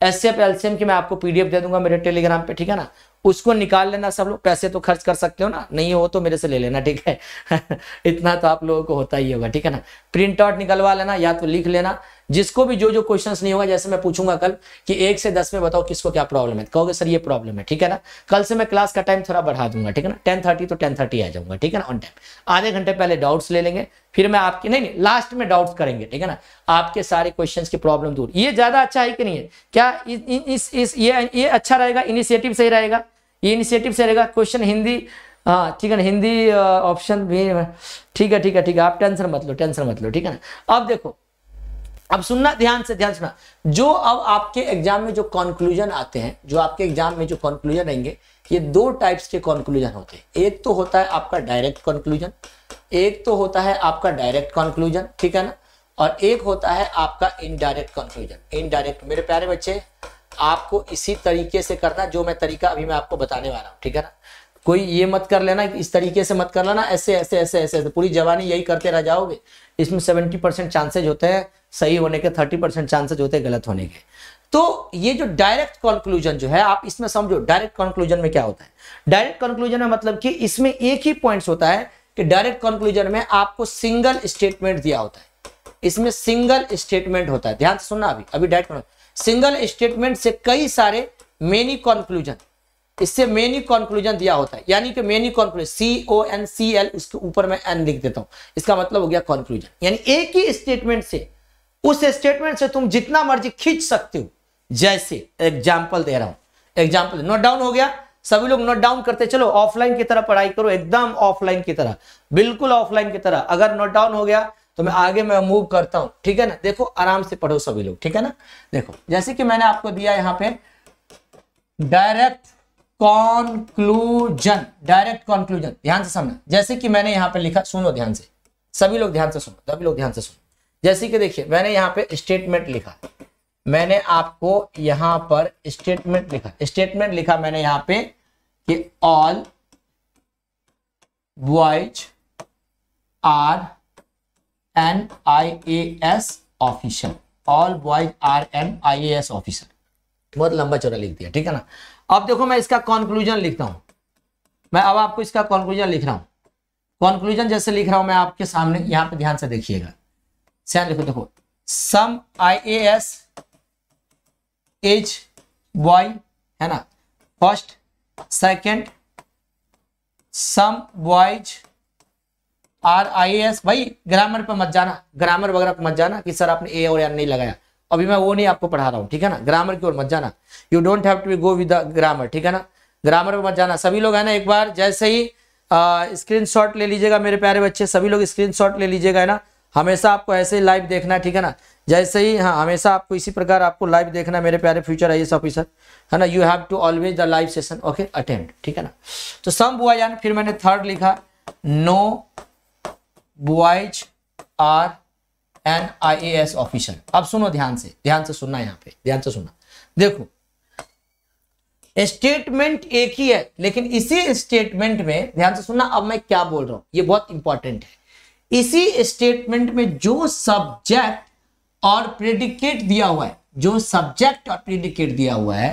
एस एफ एलसीएम की मैं आपको पीडीएफ दे दूंगा मेरे टेलीग्राम पे ठीक है ना उसको निकाल लेना सब लोग पैसे तो खर्च कर सकते हो ना नहीं हो तो मेरे से ले लेना ठीक है इतना तो आप लोगों को होता ही होगा ठीक है ना प्रिंट आउट निकलवा लेना या तो लिख लेना जिसको भी जो जो क्वेश्चंस नहीं होगा जैसे मैं पूछूंगा कल कि एक से दस में बताओ किसको क्या प्रॉब्लम है कहोगे सर ये प्रॉब्लम है ठीक है ना कल से मैं क्लास का टाइम थोड़ा बढ़ा दूंगा ठीक है ना टेन थर्टी तो टेन थर्टी आ जाऊंगा ठीक है ना ऑन टाइम आधे घंटे पहले डाउट्स ले लेंगे फिर मैं आपके नहीं नहीं लास्ट में डाउट्स करेंगे ठीक है ना आपके सारे क्वेश्चन की प्रॉब्लम दूर ये ज्यादा अच्छा है कि नहीं है क्या इस इस ये ये अच्छा रहेगा इनिशिएटिव सही रहेगा ये इनिशिएटिव सही रहेगा क्वेश्चन हिंदी हाँ ठीक है ना हिंदी ऑप्शन भी ठीक है ठीक है ठीक है आप टेंशन मत लो टेंशन मत लो ठीक है ना अब देखो अब सुनना ध्यान से ध्यान सुनना जो अब आपके एग्जाम में जो कॉन्क्लूजन आते हैं जो आपके एग्जाम में जो कॉन्क्लूजन आएंगे ये दो टाइप्स के कॉन्क्लूजन होते हैं एक तो होता है आपका डायरेक्ट कॉन्क्लूजन एक तो होता है आपका डायरेक्ट कॉन्क्लूजन ठीक है ना और एक होता है आपका इनडायरेक्ट कॉन्क्लूजन इनडायरेक्ट मेरे प्यारे बच्चे आपको इसी तरीके से करना जो मैं तरीका अभी मैं आपको बताने वाला हूँ ठीक है ना कोई ये मत कर लेना इस तरीके से मत कर लेना ऐसे ऐसे ऐसे ऐसे, ऐसे। पूरी जवानी यही करते रह जाओगे इसमें सेवेंटी परसेंट चांसेज होते हैं सही होने के थर्टी परसेंट चांसेज होते हैं गलत होने के तो ये जो डायरेक्ट कंक्लूजन जो है आप इसमें समझो डायरेक्ट कंक्लूजन में क्या होता है डायरेक्ट कंक्लूजन में मतलब कि इसमें एक ही पॉइंट होता है कि डायरेक्ट कंक्लूजन में आपको सिंगल स्टेटमेंट दिया होता है इसमें सिंगल स्टेटमेंट होता है ध्यान से सुनना अभी अभी डायरेक्ट सिंगल स्टेटमेंट से कई सारे मेनी कॉन्क्लूजन इससे मेनी कॉन्क्लूजन दिया होता है यानी कि many conclusion C O N C L उसके ऊपर मैं एन लिख देता हूं इसका मतलब हो गया कॉन्क्लूजन यानी एक ही स्टेटमेंट से उस स्टेटमेंट से तुम जितना मर्जी खींच सकते हो जैसे एग्जाम्पल दे रहा हूं एग्जाम्पल नोट डाउन हो गया सभी लोग नोट डाउन करते चलो ऑफलाइन की तरह पढ़ाई करो एकदम ऑफलाइन की तरह बिल्कुल ऑफलाइन की तरह अगर नोट डाउन हो गया तो मैं आगे मैं मूव करता हूं ठीक है ना देखो आराम से पढ़ो सभी लोग ठीक है ना देखो जैसे कि मैंने आपको दिया यहां पे डायरेक्ट कॉन्क्लूजन डायरेक्ट कॉन्क्लूजन ध्यान से समझना जैसे कि मैंने यहां पर लिखा सुनो ध्यान से सभी लोग ध्यान से सुनो सभी लोग ध्यान से सुनो जैसे कि देखिए मैंने यहाँ पे स्टेटमेंट लिखा मैंने आपको यहां पर स्टेटमेंट लिखा स्टेटमेंट लिखा मैंने यहां पे कि all boys are an I A S officer all boys are an I A S officer बहुत लंबा चौड़ा लिख दिया ठीक है ना अब देखो मैं इसका कॉन्क्लूजन लिखता हूं मैं अब आपको इसका कॉन्क्लूजन लिख रहा हूं कॉन्क्लूजन जैसे लिख रहा हूं मैं आपके सामने यहां पे ध्यान से देखिएगा ध्यान रखो देखो some I A S as Y है ना first second some wise are I S भाई ग्रामर पर मत जाना ग्रामर वगैरह पर मत जाना कि सर आपने ए और एन नहीं लगाया अभी मैं वो नहीं आपको पढ़ा रहा हूँ ठीक है ना ग्रामर की ओर मत जाना you don't have to be go with grammar ठीक है ना ग्रामर पर मत जाना सभी लोग है ना एक बार जैसे ही स्क्रीन शॉट ले लीजिएगा मेरे प्यारे बच्चे सभी लोग स्क्रीन शॉट ले लीजिएगा है ना हमेशा आपको ऐसे ही लाइव देखना है ठीक है ना जैसे ही हाँ हमेशा आपको इसी प्रकार आपको लाइव देखना मेरे प्यारे फ्यूचर आई ऑफिसर है ना you have to always the live session okay attend ठीक है ना तो सम बुआजान फिर मैंने थर्ड लिखा no boys are an I A S officer अब सुनो ध्यान से ध्यान से सुनना यहाँ पे ध्यान से सुनना देखो स्टेटमेंट एक ही है लेकिन इसी स्टेटमेंट में ध्यान से सुनना अब मैं क्या बोल रहा हूं ये बहुत इंपॉर्टेंट है इसी स्टेटमेंट में जो सब्जेक्ट और प्रेडिकेट दिया हुआ है जो सब्जेक्ट और प्रेडिकेट दिया हुआ है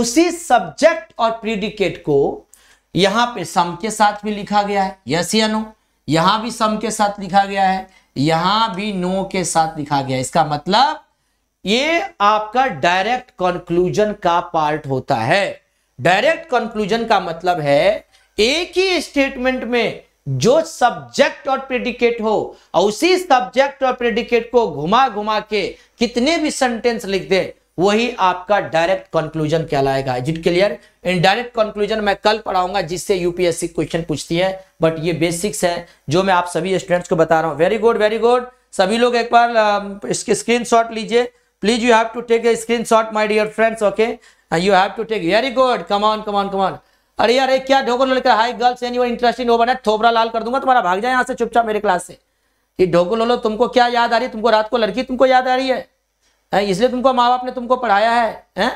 उसी सब्जेक्ट और प्रेडिकेट को यहां पे सम के साथ भी लिखा गया है यस या नो यहां भी सम के साथ लिखा गया है यहां भी नो के साथ लिखा गया है इसका मतलब ये आपका डायरेक्ट कंक्लूजन का पार्ट होता है डायरेक्ट कंक्लूजन का मतलब है एक ही स्टेटमेंट में जो सब्जेक्ट और प्रेडिकेट हो और उसी सब्जेक्ट और प्रेडिकेट को घुमा घुमा के कितने भी सेंटेंस लिख दे वही आपका डायरेक्ट कंक्लूजन कहलाएगा is it clear indirect conclusion मैं कल पढ़ाऊंगा जिससे यूपीएससी क्वेश्चन पूछती है बट ये बेसिक्स है जो मैं आप सभी स्टूडेंट्स को बता रहा हूँ वेरी गुड वेरी गुड सभी लोग एक बार um, इसके स्क्रीन लीजिए please you have to take a screenshot my dear friends okay you have to take very good come on come on come on अरे यार क्या ढोकर लड़का high girls any interesting no बना थोबरा लाल कर दूंगा तुम्हारा भाग जाए यहाँ से चुपचाप मेरे क्लास से ये ढोकर लोलो तुमको क्या याद आ रही है तुमको रात को लड़की तुमको याद आ रही है इसलिए तुमको माँ बाप ने तुमको पढ़ाया है हैं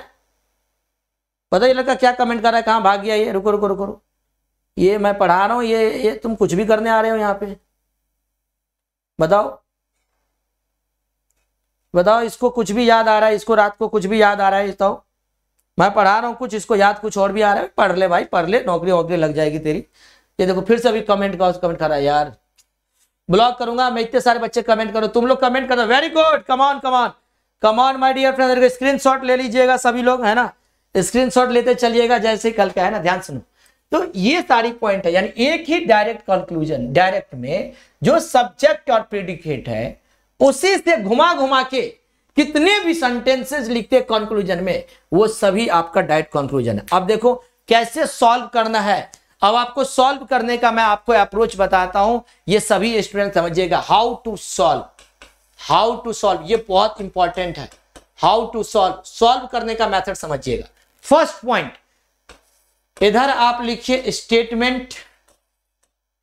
पता ये लड़का क्या कमेंट कर रहा है कहाँ भाग गया ये रुको रुको रुको ये मैं पढ़ा रहा हूँ ये ये तुम कुछ भी करने आ रहे हो यहाँ पे बताओ बताओ इसको कुछ भी याद आ रहा है इसको रात को कुछ भी याद आ रहा है बताओ मैं पढ़ा रहा हूँ कुछ इसको याद कुछ और भी आ रहा है पढ़ ले भाई पढ़ ले नौकरी वोकरी लग जाएगी तेरी ये देखो फिर से अभी कमेंट का कमेंट कर रहा है यार ब्लॉक करूंगा मैं इतने सारे बच्चे कमेंट करो तुम लोग कमेंट करो very good come on come on come on my dear friend screenshot ले लीजिएगा सभी लोग है ना स्क्रीन शॉट लेते चलिएगा जैसे कल का है ना ध्यान सुनो तो ये सारी पॉइंट है यानी एक ही डायरेक्ट कंक्लूजन डायरेक्ट में जो सब्जेक्ट और प्रिडिकेट है उसी से घुमा घुमा के कितने भी सेंटेंसेस लिखते कंक्लूजन में वो सभी आपका डायरेक्ट कंक्लूजन है अब देखो कैसे सॉल्व करना है अब आपको सॉल्व करने का मैं आपको अप्रोच बताता हूं ये सभी स्टूडेंट समझिएगा how to solve how to solve ये बहुत इंपॉर्टेंट है हाउ टू सॉल्व सॉल्व करने का मेथड समझिएगा फर्स्ट पॉइंट इधर आप लिखिए स्टेटमेंट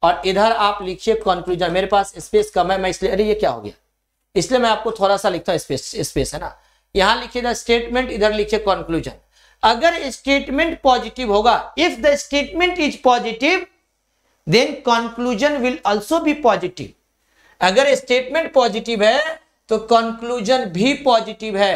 और इधर आप लिखिए कंक्लूजन मेरे पास स्पेस कम है मैं इसलिए अरे ये क्या हो गया इसलिए मैं आपको थोड़ा सा लिखता हूँ स्पेस है ना यहां लिखिए द स्टेटमेंट इधर लिखिए कॉन्क्लूजन अगर स्टेटमेंट पॉजिटिव होगा if the statement is positive then conclusion will also भी पॉजिटिव अगर स्टेटमेंट पॉजिटिव है तो कंक्लूजन भी पॉजिटिव है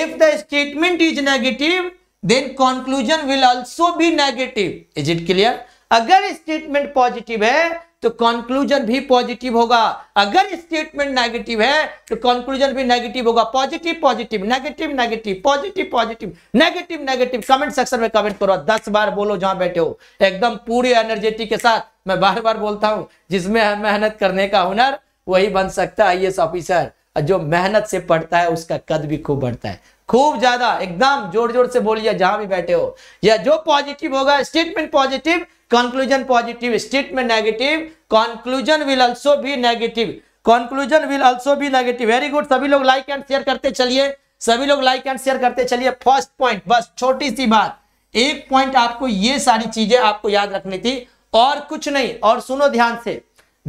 if the statement is negative then conclusion will also भी नेगेटिव इज इट क्लियर अगर स्टेटमेंट पॉजिटिव है तो कंक्लूजन भी पॉजिटिव होगा अगर स्टेटमेंट नेगेटिव है तो कंक्लूजन भी नेगेटिव होगा positive positive negative negative positive positive negative negative comment section में कमेंट करो दस बार बोलो जहां बैठे हो एकदम पूरी एनर्जेटिक के साथ मैं बार बार बोलता हूं जिसमें मेहनत करने का हुनर वही बन सकता है आई ऑफिसर जो मेहनत से पढ़ता है उसका कद भी खूब बढ़ता है खूब ज्यादा एकदम जोर जोर से बोलिए जहां भी बैठे हो या जो पॉजिटिव होगा statement positive conclusion positive statement negative conclusion will also be negative conclusion will also भी नेगेटिव वेरी गुड सभी लोग लाइक एंड शेयर करते चलिए सभी लोग लाइक एंड शेयर करते चलिए फर्स्ट पॉइंट बस छोटी सी बात एक पॉइंट आपको ये सारी चीजें आपको याद रखनी थी और कुछ नहीं और सुनो ध्यान से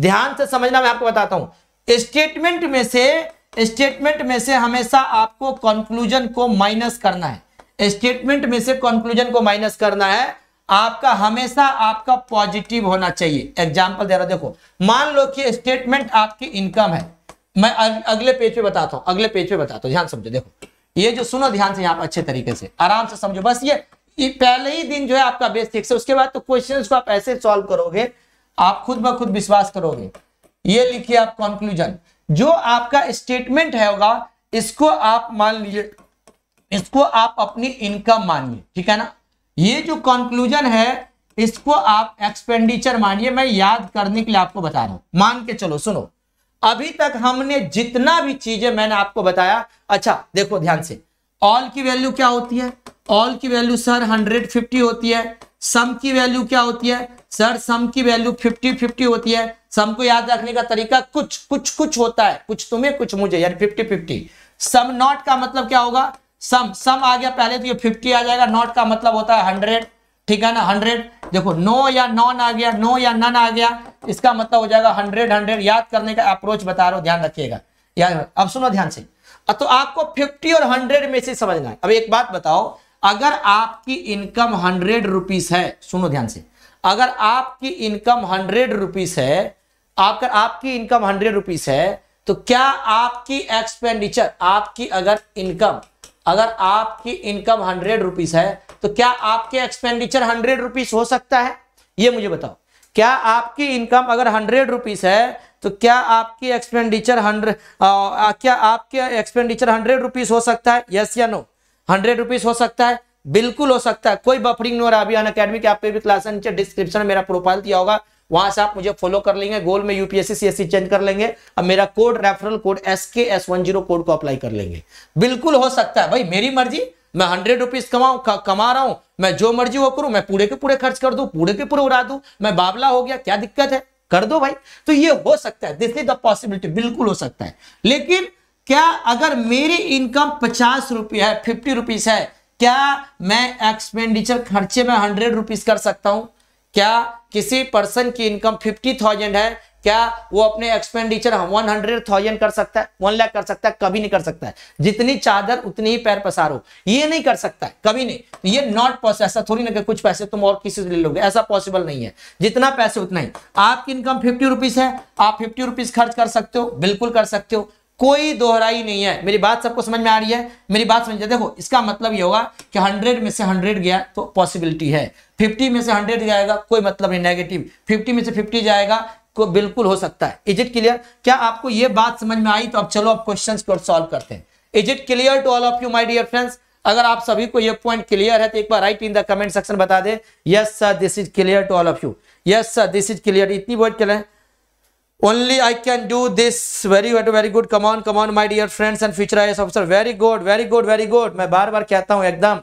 ध्यान से समझना मैं आपको बताता हूं स्टेटमेंट में से स्टेटमेंट में से हमेशा आपको कंक्लूजन को माइनस करना है स्टेटमेंट में से कंक्लूजन को माइनस करना है आपका हमेशा आपका पॉजिटिव होना चाहिए एग्जाम्पल दे रहा देखो मान लो कि स्टेटमेंट आपकी इनकम है मैं अगले पेज पे बताता हूँ अगले पेज पे बताता हूँ ध्यान समझो देखो ये जो सुनो ध्यान से यहाँ पर अच्छे तरीके से आराम से समझो बस ये, पहले ही दिन जो है आपका बेसिक्स है उसके बाद तो क्वेश्चन को आप ऐसे सॉल्व करोगे आप खुद ब खुद विश्वास करोगे ये लिखिए आप कंक्लूजन जो आपका स्टेटमेंट है होगा इसको आप मान लीजिए इसको आप अपनी इनकम मानिए ठीक है ना ये जो कंक्लूजन है इसको आप एक्सपेंडिचर मानिए मैं याद करने के लिए आपको बता रहा हूं मान के चलो सुनो अभी तक हमने जितना भी चीजें मैंने आपको बताया अच्छा देखो ध्यान से ऑल की वैल्यू क्या होती है ऑल की वैल्यू सर 150 होती है सम की वैल्यू क्या होती है सर सम की वैल्यू 50 50 होती है सम को याद रखने का तरीका कुछ कुछ कुछ होता है कुछ तुम्हें कुछ मुझे यानी 50 50 सम नॉट का मतलब क्या होगा सम सम आ गया पहले तो ये फिफ्टी आ जाएगा नॉट का मतलब होता है हंड्रेड ठीक है ना हंड्रेड देखो नो या नॉन आ गया नो या नन आ गया इसका मतलब हो जाएगा हंड्रेड हंड्रेड याद करने का अप्रोच बता रहा हूं ध्यान रखिएगा याद अब सुनो ध्यान से तो आपको फिफ्टी और हंड्रेड में से समझना है अब एक बात बताओ अगर आपकी इनकम हंड्रेड रुपीज है सुनो ध्यान से अगर आपकी इनकम हंड्रेड रुपीज है आपका आपकी इनकम हंड्रेड रुपीज है तो क्या आपकी एक्सपेंडिचर आपकी अगर इनकम अगर आपकी इनकम हंड्रेड रुपीज है तो क्या आपके एक्सपेंडिचर हंड्रेड रुपीज हो सकता है ये मुझे बताओ क्या आपकी इनकम अगर हंड्रेड रुपीज है तो क्या आपकी एक्सपेंडिचर हंड्रेड क्या आपके एक्सपेंडिचर हंड्रेड रुपीज हो सकता है यस या नो हंड्रेड रुपीज हो सकता है बिल्कुल हो सकता है कोई बफरिंग नहीं हो रहा अभी अन अकेडमी के आप पे भी क्लास नीचे डिस्क्रिप्शन मेरा प्रोफाइल दिया होगा वहां से आप मुझे फॉलो कर लेंगे गोल में यूपीएससी सीएससी चेंज कर लेंगे अब मेरा code referral code S K S one zero code को अप्लाई कर लेंगे बिल्कुल हो सकता है भाई मेरी मर्जी मैं हंड्रेड रुपीज कमाऊ कमा रहा हूं मैं जो मर्जी वो करूं मैं पूरे के पूरे खर्च कर दू पूरे के पूरे उड़ा दू मैं बाबला हो गया क्या दिक्कत है कर दो भाई तो ये हो सकता है दिस इज द पॉसिबिलिटी बिल्कुल हो सकता है लेकिन क्या अगर मेरी इनकम पचास रुपये है फिफ्टी रुपीज है क्या मैं एक्सपेंडिचर खर्चे में हंड्रेड रुपीज कर सकता हूं क्या किसी पर्सन की इनकम फिफ्टी थाउजेंड है क्या वो अपने एक्सपेंडिचर वन हंड्रेड थाउजेंड कर सकता है वन लाख कर सकता है कभी नहीं कर सकता है जितनी चादर उतनी ही पैर पसार हो ये नहीं कर सकता है कभी नहीं तो ये नॉट पॉसिबल ऐसा थोड़ी ना कि कुछ पैसे तुम और किसी से ले लोगे ऐसा पॉसिबल नहीं है जितना पैसे उतना ही आपकी इनकम फिफ्टी रुपीज है आप फिफ्टी रुपीज खर्च कर सकते हो बिल्कुल कर सकते हो कोई दोहराई नहीं है मेरी बात सबको समझ में आ रही है मेरी बात समझ देखो इसका मतलब ये होगा कि 100 में से 100 गया तो पॉसिबिलिटी है 50 में से 100 जाएगा कोई मतलब नहीं नेगेटिव 50 में से 50 जाएगा को बिल्कुल हो सकता है इज इट क्लियर क्या आपको ये बात समझ में आई तो अब चलो आप क्वेश्चन को सॉल्व करते हैं is it clear to all of you my dear friends अगर आप सभी को यह पॉइंट क्लियर है तो एक बार write in the comment section बता दे yes sir this is clear to all of you yes sir this is clear इतनी word clear only i can do this very good very good come on come on my dear friends and future ias officer very good very good very good मैं बार बार कहता hu एकदम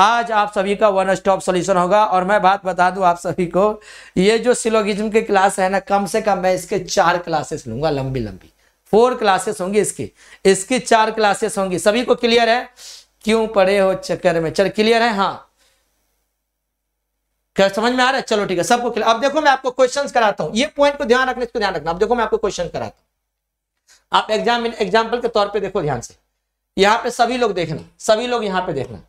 आज आप सभी का वन स्टॉप सॉल्यूशन होगा और मैं बात बता दूं आप सभी को ये जो सिलोगिज्म के क्लास है ना कम से कम मैं इसके चार क्लासेस लूंगा लंबी लंबी फोर क्लासेस होंगी इसकी इसकी चार क्लासेस होंगी सभी को क्लियर है क्यों पढ़े हो चक्कर में चल क्लियर है हाँ क्या समझ में आ रहा है चलो ठीक है सबको खिला अब देखो मैं आपको क्वेश्चंस कराता हूँ ये पॉइंट को ध्यान रखने इसको ध्यान रखना अब देखो मैं आपको क्वेश्चन कराता हूँ आप एग्जाम एग्जाम्पल के तौर पे देखो ध्यान से यहाँ पे सभी लोग देखना सभी लोग यहाँ पे देखना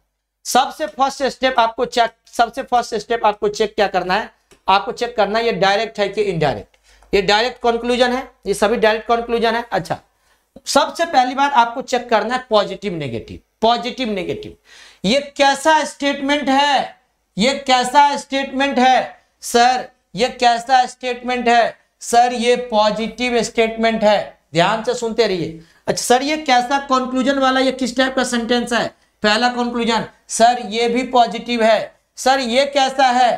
सबसे फर्स्ट स्टेप आपको चेक सबसे फर्स्ट स्टेप आपको चेक क्या करना है आपको चेक करना है ये डायरेक्ट है कि इनडायरेक्ट ये डायरेक्ट कंक्लूजन है ये सभी डायरेक्ट कंक्लूजन है अच्छा सबसे पहली बार आपको चेक करना है पॉजिटिव नेगेटिव पॉजिटिव नेगेटिव ये कैसा स्टेटमेंट है ये कैसा स्टेटमेंट है सर ये कैसा स्टेटमेंट है सर ये पॉजिटिव स्टेटमेंट है ध्यान से सुनते रहिए अच्छा सर ये कैसा कंक्लूजन वाला ये किस टाइप का सेंटेंस है पहला कंक्लूजन सर ये भी पॉजिटिव है सर ये कैसा है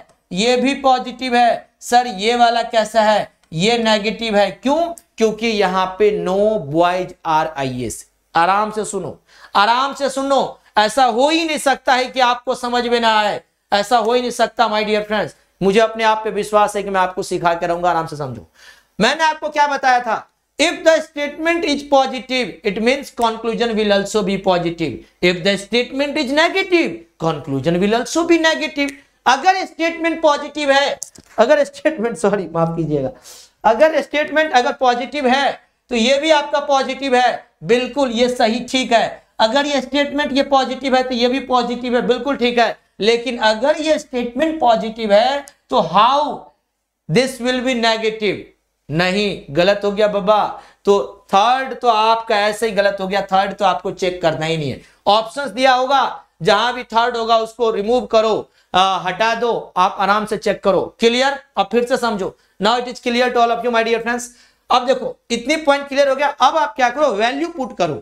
ये भी पॉजिटिव है सर ये वाला कैसा है ये नेगेटिव है क्यों क्योंकि यहां पे no boys are I S आराम से सुनो आराम से सुनो ऐसा हो ही नहीं सकता है कि आपको समझ में ना आए ऐसा हो ही नहीं सकता माय डियर फ्रेंड्स मुझे अपने आप पे विश्वास है कि मैं आपको सिखा के रहूंगा आराम से समझो मैंने आपको क्या बताया था if the statement is positive it means conclusion will also be positive if the statement is negative conclusion will also be negative अगर स्टेटमेंट पॉजिटिव है अगर स्टेटमेंट सॉरी माफ कीजिएगा अगर स्टेटमेंट अगर पॉजिटिव है तो ये भी आपका पॉजिटिव है बिल्कुल ये सही ठीक है अगर ये स्टेटमेंट ये पॉजिटिव है तो ये भी पॉजिटिव है बिल्कुल ठीक है लेकिन अगर ये स्टेटमेंट पॉजिटिव है तो how this will be negative नहीं गलत हो गया बाबा तो थर्ड तो आपका ऐसे ही गलत हो गया थर्ड तो आपको चेक करना ही नहीं है ऑप्शंस दिया होगा जहां भी थर्ड होगा उसको रिमूव करो आ, हटा दो आप आराम से चेक करो क्लियर अब फिर से समझो now it is clear to all of you my dear friends अब देखो इतनी पॉइंट क्लियर हो गया अब आप क्या करो वैल्यू पुट करो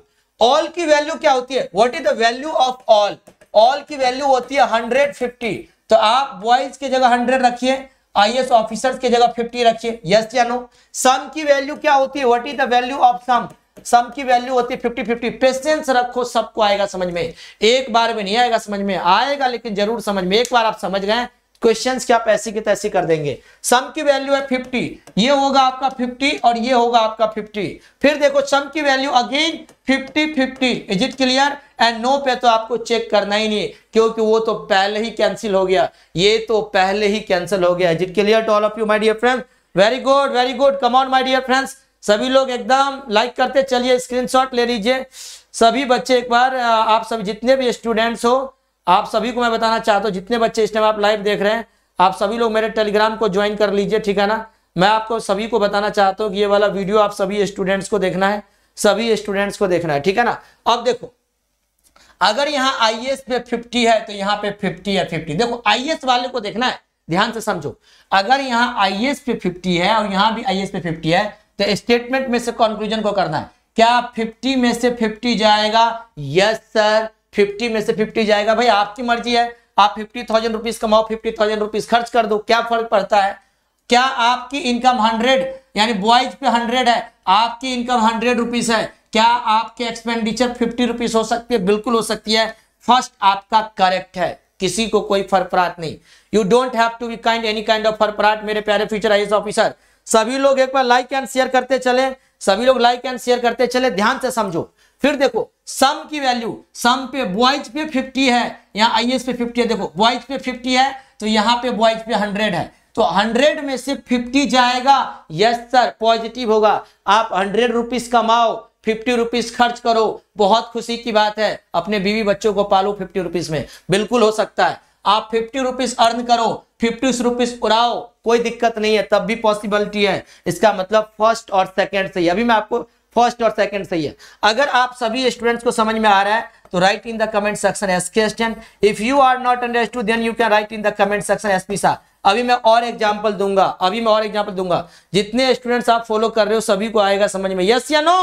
ऑल की वैल्यू क्या होती है what is the value of all all की वैल्यू होती है हंड्रेड फिफ्टी तो आप बॉयज की जगह हंड्रेड रखिए आईएएस ऑफिसर्स की जगह फिफ्टी रखिए यस या नो सम की वैल्यू क्या होती है what is the value of some some की वैल्यू होती है फिफ्टी फिफ्टी पेशेंस रखो सबको आएगा समझ में एक बार में नहीं आएगा समझ में आएगा लेकिन जरूर समझ में एक बार आप समझ गए क्वेश्चंस क्या आप ऐसी के तैसे कर देंगे सम की वैल्यू है 50 ये होगा आपका 50 और ये होगा आपका 50 फिर देखो सम की value again 50 50 is it clear and no पे तो आपको चेक करना ही नहीं क्योंकि वो तो पहले ही कैंसिल हो गया ये तो पहले ही कैंसिल हो गया is it clear to all of you my dear friend very good very good come on my dear friends सभी लोग एकदम लाइक करते चलिए स्क्रीन ले लीजिए सभी बच्चे एक बार आप सभी जितने भी स्टूडेंट्स हो आप सभी को मैं बताना चाहता हूँ जितने बच्चे इस टाइम आप लाइव देख रहे हैं आप सभी लोग मेरे टेलीग्राम को ज्वाइन कर लीजिए ठीक है ना मैं आपको सभी को बताना चाहता हूँ कि ये वाला वीडियो आप सभी स्टूडेंट्स को देखना है सभी स्टूडेंट्स को देखना है ठीक है ना अब देखो अगर यहाँ आई पे फिफ्टी है तो यहाँ पे फिफ्टी है फिफ्टी देखो आई वाले को देखना है ध्यान से समझो अगर यहाँ आई पे फिफ्टी है और यहाँ भी आई पे फिफ्टी है तो स्टेटमेंट में से कंक्लूजन को करना है क्या 50 में से 50 जाएगा यस सर फिफ्टी में से फिफ्टी जाएगा भाई आपकी मर्जी है आप फिफ्टी थाउजेंड रुपीज कमाओ फिफ्टी थाउजेंड रुपीज खर्च कर दो क्या फर्क पड़ता है क्या आपकी इनकम हंड्रेड यानी बॉयज पे हंड्रेड है आपकी इनकम हंड्रेड रुपीज है क्या आपके एक्सपेंडिचर फिफ्टी रुपीज हो सकती है बिल्कुल हो सकती है फर्स्ट आपका करेक्ट है किसी को कोई फरफरात नहीं you don't have to be kind any kind of फरफराट मेरे प्यारे फ्यूचर आई ऑफिसर सभी लोग एक बार लाइक एंड शेयर करते चले सभी लोग लाइक एंड शेयर करते चले ध्यान से समझो फिर देखो सम की वैल्यू सम पे बॉयज पे 50 है यहाँ आई पे 50 है देखो बॉयज पे 50 है तो यहाँ पे बॉयज पे 100 है तो 100 में से 50 जाएगा यस सर पॉजिटिव होगा आप हंड्रेड रुपीज कमाओ फिफ्टी रुपीज खर्च करो बहुत खुशी की बात है अपने बीवी बच्चों को पालो फिफ्टी रुपीज में बिल्कुल हो सकता है आप फिफ्टी रुपीज अर्न करो फिफ्टी रुपीज उड़ाओ कोई दिक्कत नहीं है तब भी पॉसिबिलिटी है इसका मतलब फर्स्ट और सेकेंड से अभी मैं आपको फर्स्ट और सेकंड सही है अगर आप सभी स्टूडेंट्स को समझ में आ रहा है तो write in the comment section as question if you are not understood then you can write in the comment section S P सा अभी मैं और एग्जाम्पल दूंगा अभी मैं और एग्जाम्पल दूंगा जितने स्टूडेंट्स आप फॉलो कर रहे हो सभी को आएगा समझ में यस या नो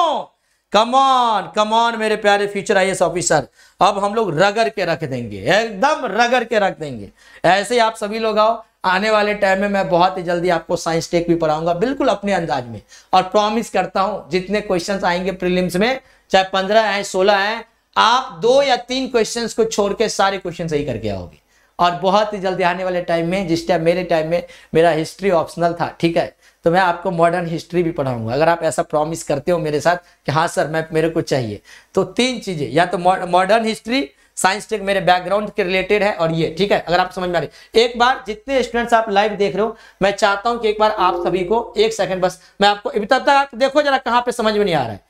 कमॉन कमॉन मेरे प्यारे फ्यूचर आई ऑफिसर अब हम लोग रगड़ के रख देंगे एकदम रगड़ के रख देंगे ऐसे ही आप सभी लोग आओ आने वाले टाइम में मैं बहुत ही जल्दी आपको साइंस टेक भी पढ़ाऊंगा बिल्कुल अपने अंदाज में और प्रॉमिस करता हूं जितने क्वेश्चन आएंगे प्रिलिम्स में चाहे पंद्रह है सोलह है आप दो या तीन क्वेश्चन को छोड़ के सारे क्वेश्चन सही करके आओगे और बहुत ही जल्दी आने वाले टाइम में जिस टाइम मेरे टाइम में मेरा हिस्ट्री ऑप्शनल था ठीक है तो मैं आपको मॉडर्न हिस्ट्री भी पढ़ाऊंगा अगर आप ऐसा प्रॉमिस करते हो मेरे साथ कि हाँ सर मैं मेरे को चाहिए तो तीन चीज़ें या तो मॉडर्न हिस्ट्री साइंस टेक मेरे बैकग्राउंड के रिलेटेड है और ये ठीक है अगर आप समझ में आ रही एक बार जितने स्टूडेंट्स आप लाइव देख रहे हो मैं चाहता हूं कि एक बार आप सभी को एक सेकंड बस मैं आपको अभी तब तक आप देखो जरा कहाँ पे समझ में नहीं आ रहा है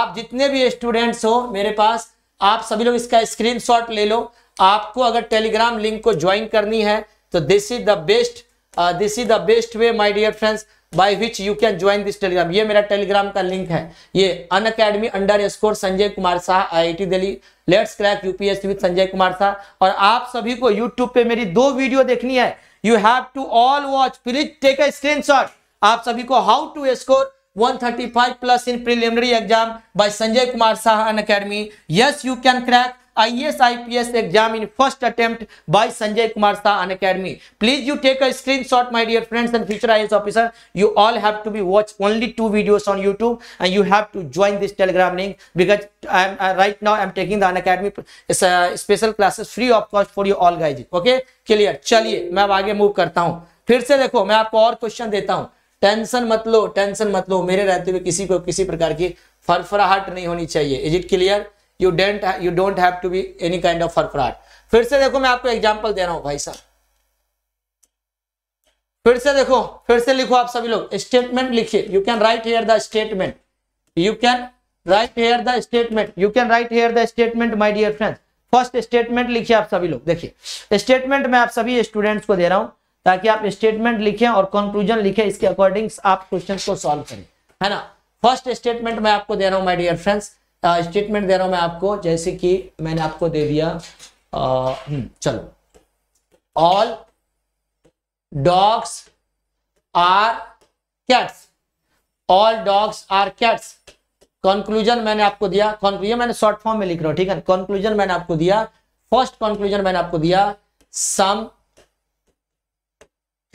आप जितने भी स्टूडेंट्स हो मेरे पास आप सभी लोग इसका स्क्रीन ले लो आपको अगर टेलीग्राम लिंक को ज्वाइन करनी है तो this is the best this is the best way my dear friends by which you can join this Telegram ये मेरा टेलीग्राम का लिंक है ये Unacademy underscore Sanjay Kumar Shah I I T Delhi let's crack UPSC with Sanjay Kumar Shah और आप सभी को यूट्यूब पे मेरी दो वीडियो देखनी है you have to all watch please take a shot आप सभी को how to score 135 plus in preliminary exam by Sanjay Kumar Shah unacademy yes you can crack IAS IPS exam in first attempt by Sanjay Kumar Shah on please you take a screenshot my dear friends and future IAS officer you all have to be watch only two videos on YouTube and you have to join this Telegram link because I am right now I am taking the unacademy special classes free of cost for you all guys okay clear चलिए मैं अब आगे मूव करता हूँ फिर से देखो मैं आपको और क्वेश्चन देता हूं टेंशन मत लो टेंशन मत लो मेरे रहते हुए किसी को किसी प्रकार की फरफराहट नहीं होनी चाहिए is it clear you don't you don't have to be any kind of फरफराट फिर से देखो मैं आपको एग्जाम्पल दे रहा हूं भाई साहब फिर से देखो फिर से लिखो आप सभी लोग स्टेटमेंट लिखिए you can write here the statement you can write here the statement you can write here the statement my dear friends first statement लिखिए आप सभी लोग देखिए स्टेटमेंट मैं आप सभी स्टूडेंट्स को दे रहा हूं ताकि आप स्टेटमेंट लिखें और कंक्लूजन लिखें इसके अकॉर्डिंग आप क्वेश्चन को सॉल्व करें है ना फर्स्ट स्टेटमेंट मैं आपको दे रहा हूं माई डियर फ्रेंड्स स्टेटमेंट दे रहा हूं मैं आपको जैसे कि मैंने आपको दे दिया आ, हम्म, चलो all dogs are cats all dogs are cats conclusion मैंने आपको दिया कॉन्क्लूजन मैंने शॉर्ट फॉर्म में लिख रहा हूं ठीक है कंक्लूजन मैंने आपको दिया फर्स्ट कंक्लूजन मैंने आपको दिया some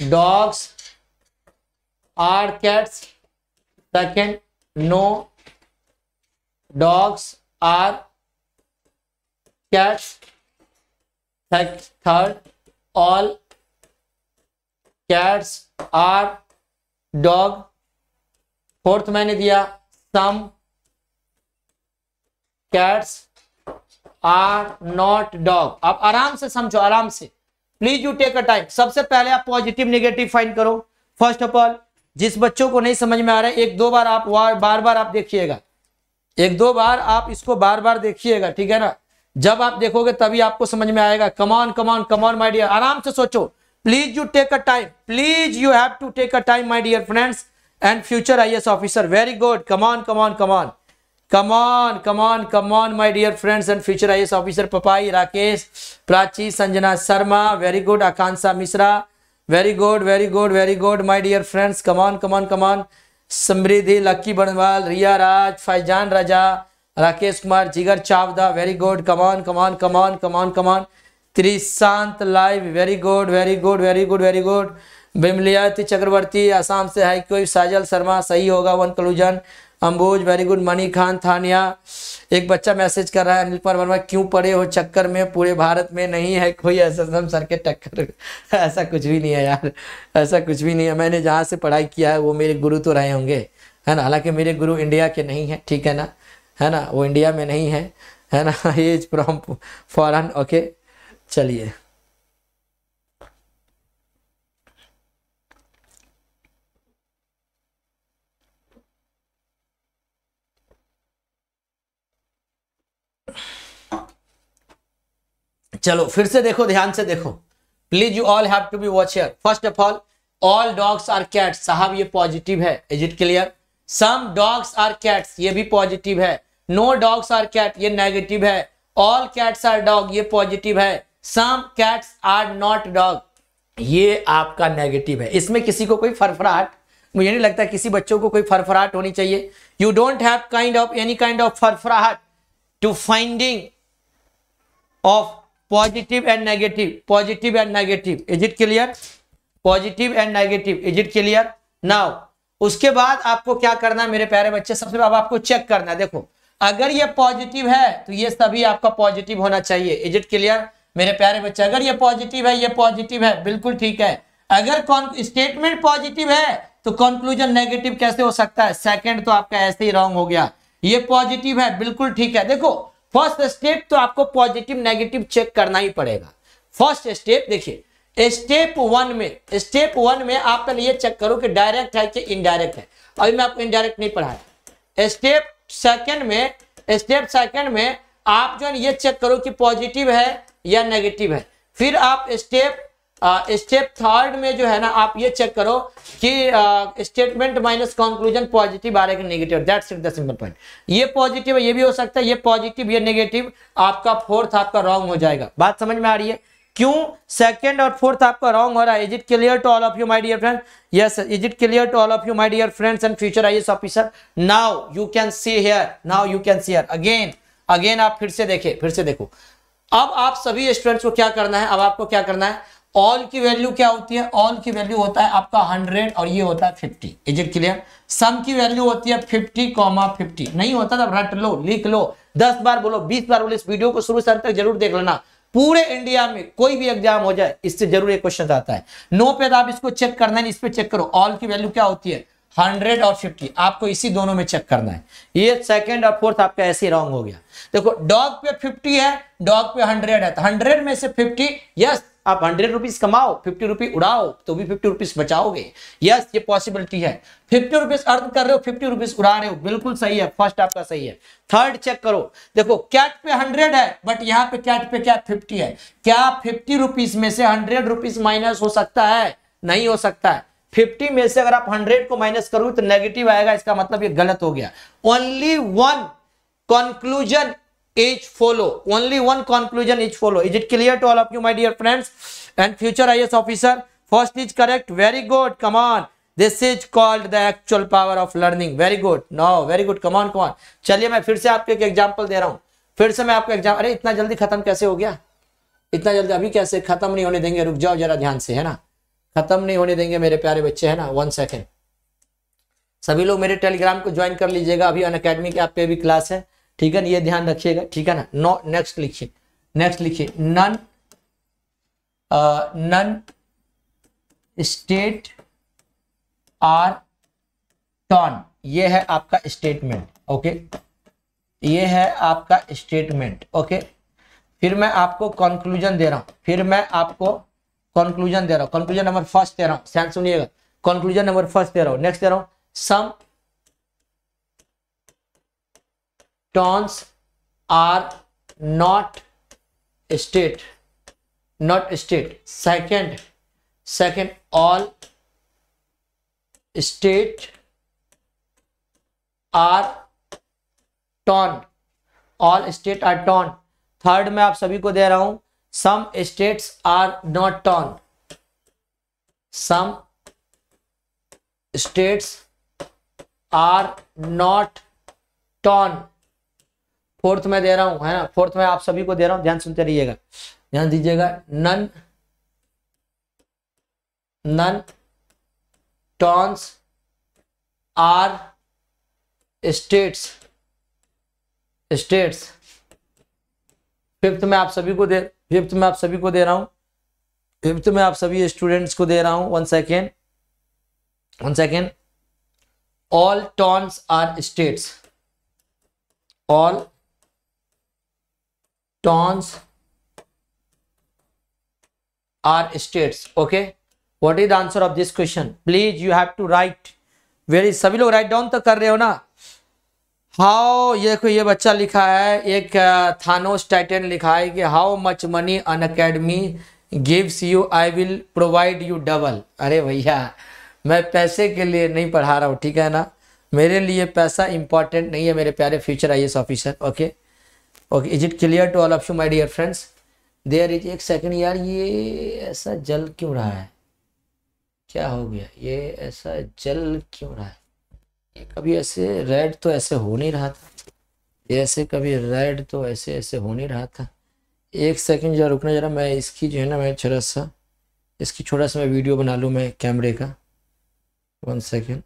dogs are cats second no dogs are cats third all cats are dog fourth मैंने दिया some cats are not dog आप आराम से समझो आराम से please you take a time सबसे पहले आप पॉजिटिव नेगेटिव फाइंड करो फर्स्ट ऑफ ऑल जिस बच्चों को नहीं समझ में आ रहा है एक दो बार आप बार बार आप देखिएगा एक दो बार आप इसको बार बार देखिएगा ठीक है ना जब आप देखोगे तभी आपको समझ में आएगा come on come on come on my dear आराम से सोचो please you take a time please you have to take a time my dear friends and future IAS officer very good come on come on come on come on come on come on my dear friends and future IAS officer Papai Rakesh Prachi Sanjana Sharma very good Akanksha Mishra very good very good very good my dear friends come on come on come on Samriddhi Lucky बनवाल रिया Raj Faizan Raja Rakesh Kumar Jigar Chavda very good come on come on come on come on come on Trishant live very good very good very good very good Bimliyati Chakraborty Assam से है कोई साजल शर्मा सही होगा one conclusion Amboj very good Mani Khan Tania एक बच्चा मैसेज कर रहा है अनिल पर वर्मा क्यों पड़े हो चक्कर में पूरे भारत में नहीं है कोई ऐसा सर के टक्कर ऐसा कुछ भी नहीं है यार ऐसा कुछ भी नहीं है मैंने जहाँ से पढ़ाई किया है वो मेरे गुरु तो रहे होंगे है ना हालांकि मेरे गुरु इंडिया के नहीं हैं ठीक है ना है ना वो इंडिया में नहीं है है ना एज फ्रॉम फॉरन ओके चलिए चलो फिर से देखो ध्यान से देखो please you all have to be watch here first of all all dogs are cats साहब ये पॉजिटिव है is it clear some dogs are cats ये भी पॉजिटिव है नो डॉग्स आर कैट ये नेगेटिव है ऑल कैट्स आर डॉग ये पॉजिटिव है some cats are not dog ये आपका नेगेटिव है इसमें किसी को कोई फरफराहट मुझे नहीं लगता किसी बच्चों को कोई फरफराहट होनी चाहिए you don't have kind of any kind of फरफराहट to finding of positive and negative positive and negative is it clear positive and negative is it clear now उसके बाद आपको क्या करना है मेरे प्यारे बच्चे सबसे पहले आपको चेक करना है देखो अगर ये पॉजिटिव है तो ये सभी आपका पॉजिटिव होना चाहिए इज इट क्लियर मेरे प्यारे बच्चे अगर ये पॉजिटिव है ये पॉजिटिव है बिल्कुल ठीक है अगर स्टेटमेंट पॉजिटिव है तो कंक्लूजन नेगेटिव कैसे हो सकता है सेकंड तो आपका ऐसे ही रॉन्ग हो गया ये पॉजिटिव है बिल्कुल ठीक है देखो फर्स्ट स्टेप तो आपको पॉजिटिव नेगेटिव चेक करना ही पड़ेगा फर्स्ट स्टेप देखिए स्टेप वन में स्टेप वन में आप पहले ये चेक करो कि डायरेक्ट है कि इनडायरेक्ट है अभी मैं आपको इनडायरेक्ट नहीं पढ़ाया स्टेप सेकंड में स्टेप सेकंड में आप जो है ये चेक करो कि पॉजिटिव है या नेगेटिव है फिर आप स्टेप स्टेप थर्ड में जो है ना आप ये चेक करो कि स्टेटमेंट माइनस कंक्लूजन पॉजिटिव आ रहा है negative that's it the simple point ये पॉजिटिव है ये भी हो सकता है ये पॉजिटिव ये नेगेटिव आपका फोर्थ आपका रॉन्ग हो जाएगा बात समझ में आ रही है क्यों सेकंड और फोर्थ आपका रॉन्ग हो रहा है is it clear to all of you my dear friend yes is it clear to all of you my dear friends and future IAS officer now you can see here now you can see here again again आप फिर से देखे फिर से देखो अब आप सभी स्टूडेंट्स को क्या करना है अब आपको क्या करना है ऑल की वैल्यू क्या होती है ऑल की वैल्यू होता है आपका हंड्रेड और ये होता है fifty is it clear some की वैल्यू होती है फिफ्टी कॉमा फिफ्टी नहीं होता तब रट लो लिख लो दस बार बोलो बीस बार बोलो इस वीडियो को शुरू से अंत तक जरूर देख लेना पूरे इंडिया में कोई भी एग्जाम हो जाए इससे जरूर एक क्वेश्चन आता है नो पे तो आप इसको चेक करना है इस पर चेक करो ऑल की वैल्यू क्या होती है हंड्रेड और फिफ्टी आपको इसी दोनों में चेक करना है ये सेकंड और फोर्थ आपका ऐसे रॉन्ग हो गया देखो डॉग पे फिफ्टी है डॉग पे हंड्रेड है तो हंड्रेड में से फिफ्टी यस आप हंड्रेड रुपीज कमाओ फिफ्टी रुपीज उड़ाओ तो भी फिफ्टी रुपीज बचाओगे यस ये पॉसिबिलिटी है फिफ्टी रुपीज अर्थ कर रहे हो फिफ्टी रुपीज उड़ा रहे हो बिल्कुल सही है फर्स्ट आपका सही है थर्ड चेक करो देखो कैट पे हंड्रेड है बट यहाँ पे कैट पे क्या फिफ्टी है क्या फिफ्टी रुपीज में से हंड्रेड रुपीज माइनस हो सकता है नहीं हो सकता है 50 में से अगर आप 100 को माइनस करोगे तो नेगेटिव आएगा इसका मतलब ये गलत हो गया only one conclusion each follow only one conclusion each follow is it clear to all of you my dear friends and future ias officer first is correct very good come on this is called the actual power of learning very good no very good come on come on चलिए मैं फिर से आपको एक एग्जांपल दे रहा हूं फिर से मैं आपको एग्जाम अरे इतना जल्दी खत्म कैसे हो गया इतना जल्दी अभी कैसे खत्म नहीं होने देंगे रुक जाओ जरा ध्यान से है ना खत्म नहीं होने देंगे मेरे प्यारे बच्चे है ना वन सेकेंड सभी लोग मेरे टेलीग्राम को ज्वाइन कर लीजिएगा अभी अन अकेडमी की आप पे भी क्लास है ठीक है ना ये ध्यान रखिएगा ठीक है ना नो नेक्स्ट लिखिए नेक्स्ट लिखिए none none state are town ये है आपका स्टेटमेंट ओके ये है आपका स्टेटमेंट ओके फिर मैं आपको कंक्लूजन दे रहा हूं फिर मैं आपको कंक्लूजन दे रहा हूं कंक्लूजन नंबर फर्स्ट दे रहा हूं सुनिएगा कंक्लूजन नंबर फर्स्ट दे रहा हूं नेक्स्ट दे रहा हूं some towns are not state not state second second all state are town all state are town third में आप सभी को दे रहा हूं some states are not town some states are not town fourth में दे रहा हूं है ना फोर्थ में आप सभी को दे रहा हूं ध्यान सुनते रहिएगा ध्यान दीजिएगा none none towns are states states fifth में आप सभी को दे फिफ्थ में आप सभी को दे रहा हूं फिफ्थ में आप सभी स्टूडेंट्स को दे रहा हूं one second one second all towns are states all towns are states okay what is the answer of this question please you have to write very sabhi log write down to kar rahe ho na how ये देखो ये बच्चा लिखा है एक थानोस टाइटन लिखा है कि how much money unacademy gives you I will provide you double अरे भैया मैं पैसे के लिए नहीं पढ़ा रहा हूँ ठीक है ना मेरे लिए पैसा इंपॉर्टेंट नहीं है मेरे प्यारे future I S officer okay okay is it clear to all of you my dear friends there is एक सेकंड यार ये ऐसा जल क्यों रहा है क्या हो गया ये ऐसा जल क्यों रहा है ये कभी ऐसे रेड तो ऐसे हो नहीं रहा था ये ऐसे कभी रेड तो ऐसे ऐसे हो नहीं रहा था एक सेकंड जरा रुकना जरा मैं इसकी जो है ना मैं छोटा सा इसकी छोटा सा मैं वीडियो बना लूँ मैं कैमरे का वन सेकेंड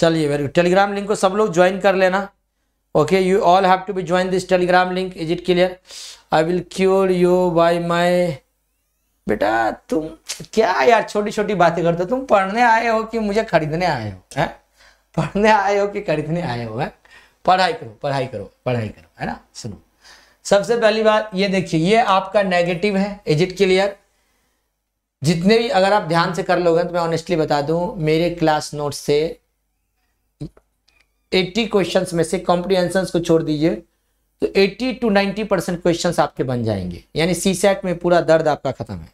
चलिए वेरी गुड टेलीग्राम लिंक को सब लोग ज्वाइन कर लेना okay you all have to be join this Telegram link is it clear I will cure you by my बेटा तुम क्या यार छोटी छोटी बातें करते हो तुम पढ़ने आए हो कि मुझे खरीदने आए हो है पढ़ने आए हो कि खरीदने आए हो है पढ़ाई करो पढ़ाई करो पढ़ाई करो है ना सुनो सबसे पहली बात ये देखिए ये आपका नेगेटिव है इज इट क्लियर जितने भी अगर आप ध्यान से कर लोगे तो मैं ऑनेस्टली बता दूं मेरे क्लास नोट से एट्टी क्वेश्चन में से कॉम्प्रीहेंशन को छोड़ दीजिए तो 80 टू 90 परसेंट क्वेश्चन आपके बन जाएंगे यानी सी सेट में पूरा दर्द आपका खत्म है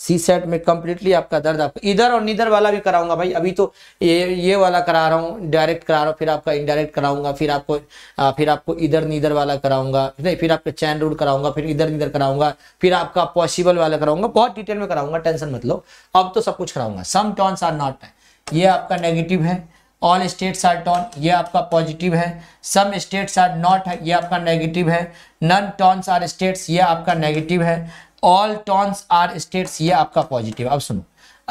सी सेट में कम्प्लीटली आपका दर्द आपका इधर और निधर वाला भी कराऊंगा भाई अभी तो ये ये वाला करा रहा हूँ डायरेक्ट करा रहा हूँ फिर आपका इनडायरेक्ट कराऊंगा फिर आपको आ, फिर आपको इधर निधर वाला कराऊंगा नहीं फिर आपका चैन रूल कराऊंगा फिर इधर निधर कराऊंगा फिर आपका पॉसिबल वाला कराऊंगा बहुत डिटेल में कराऊंगा टेंशन मतलब अब तो सब कुछ कराऊंगा सम टॉन्स आर नॉट ये आपका नेगेटिव है ऑल स्टेट्स आर टॉन ये आपका पॉजिटिव है सम स्टेट्स आर नॉट है ये आपका नेगेटिव है नन टॉन्स आर स्टेट्स ये आपका नेगेटिव है ऑल टॉन्स आर स्टेट्स ये आपका पॉजिटिव अब सुनो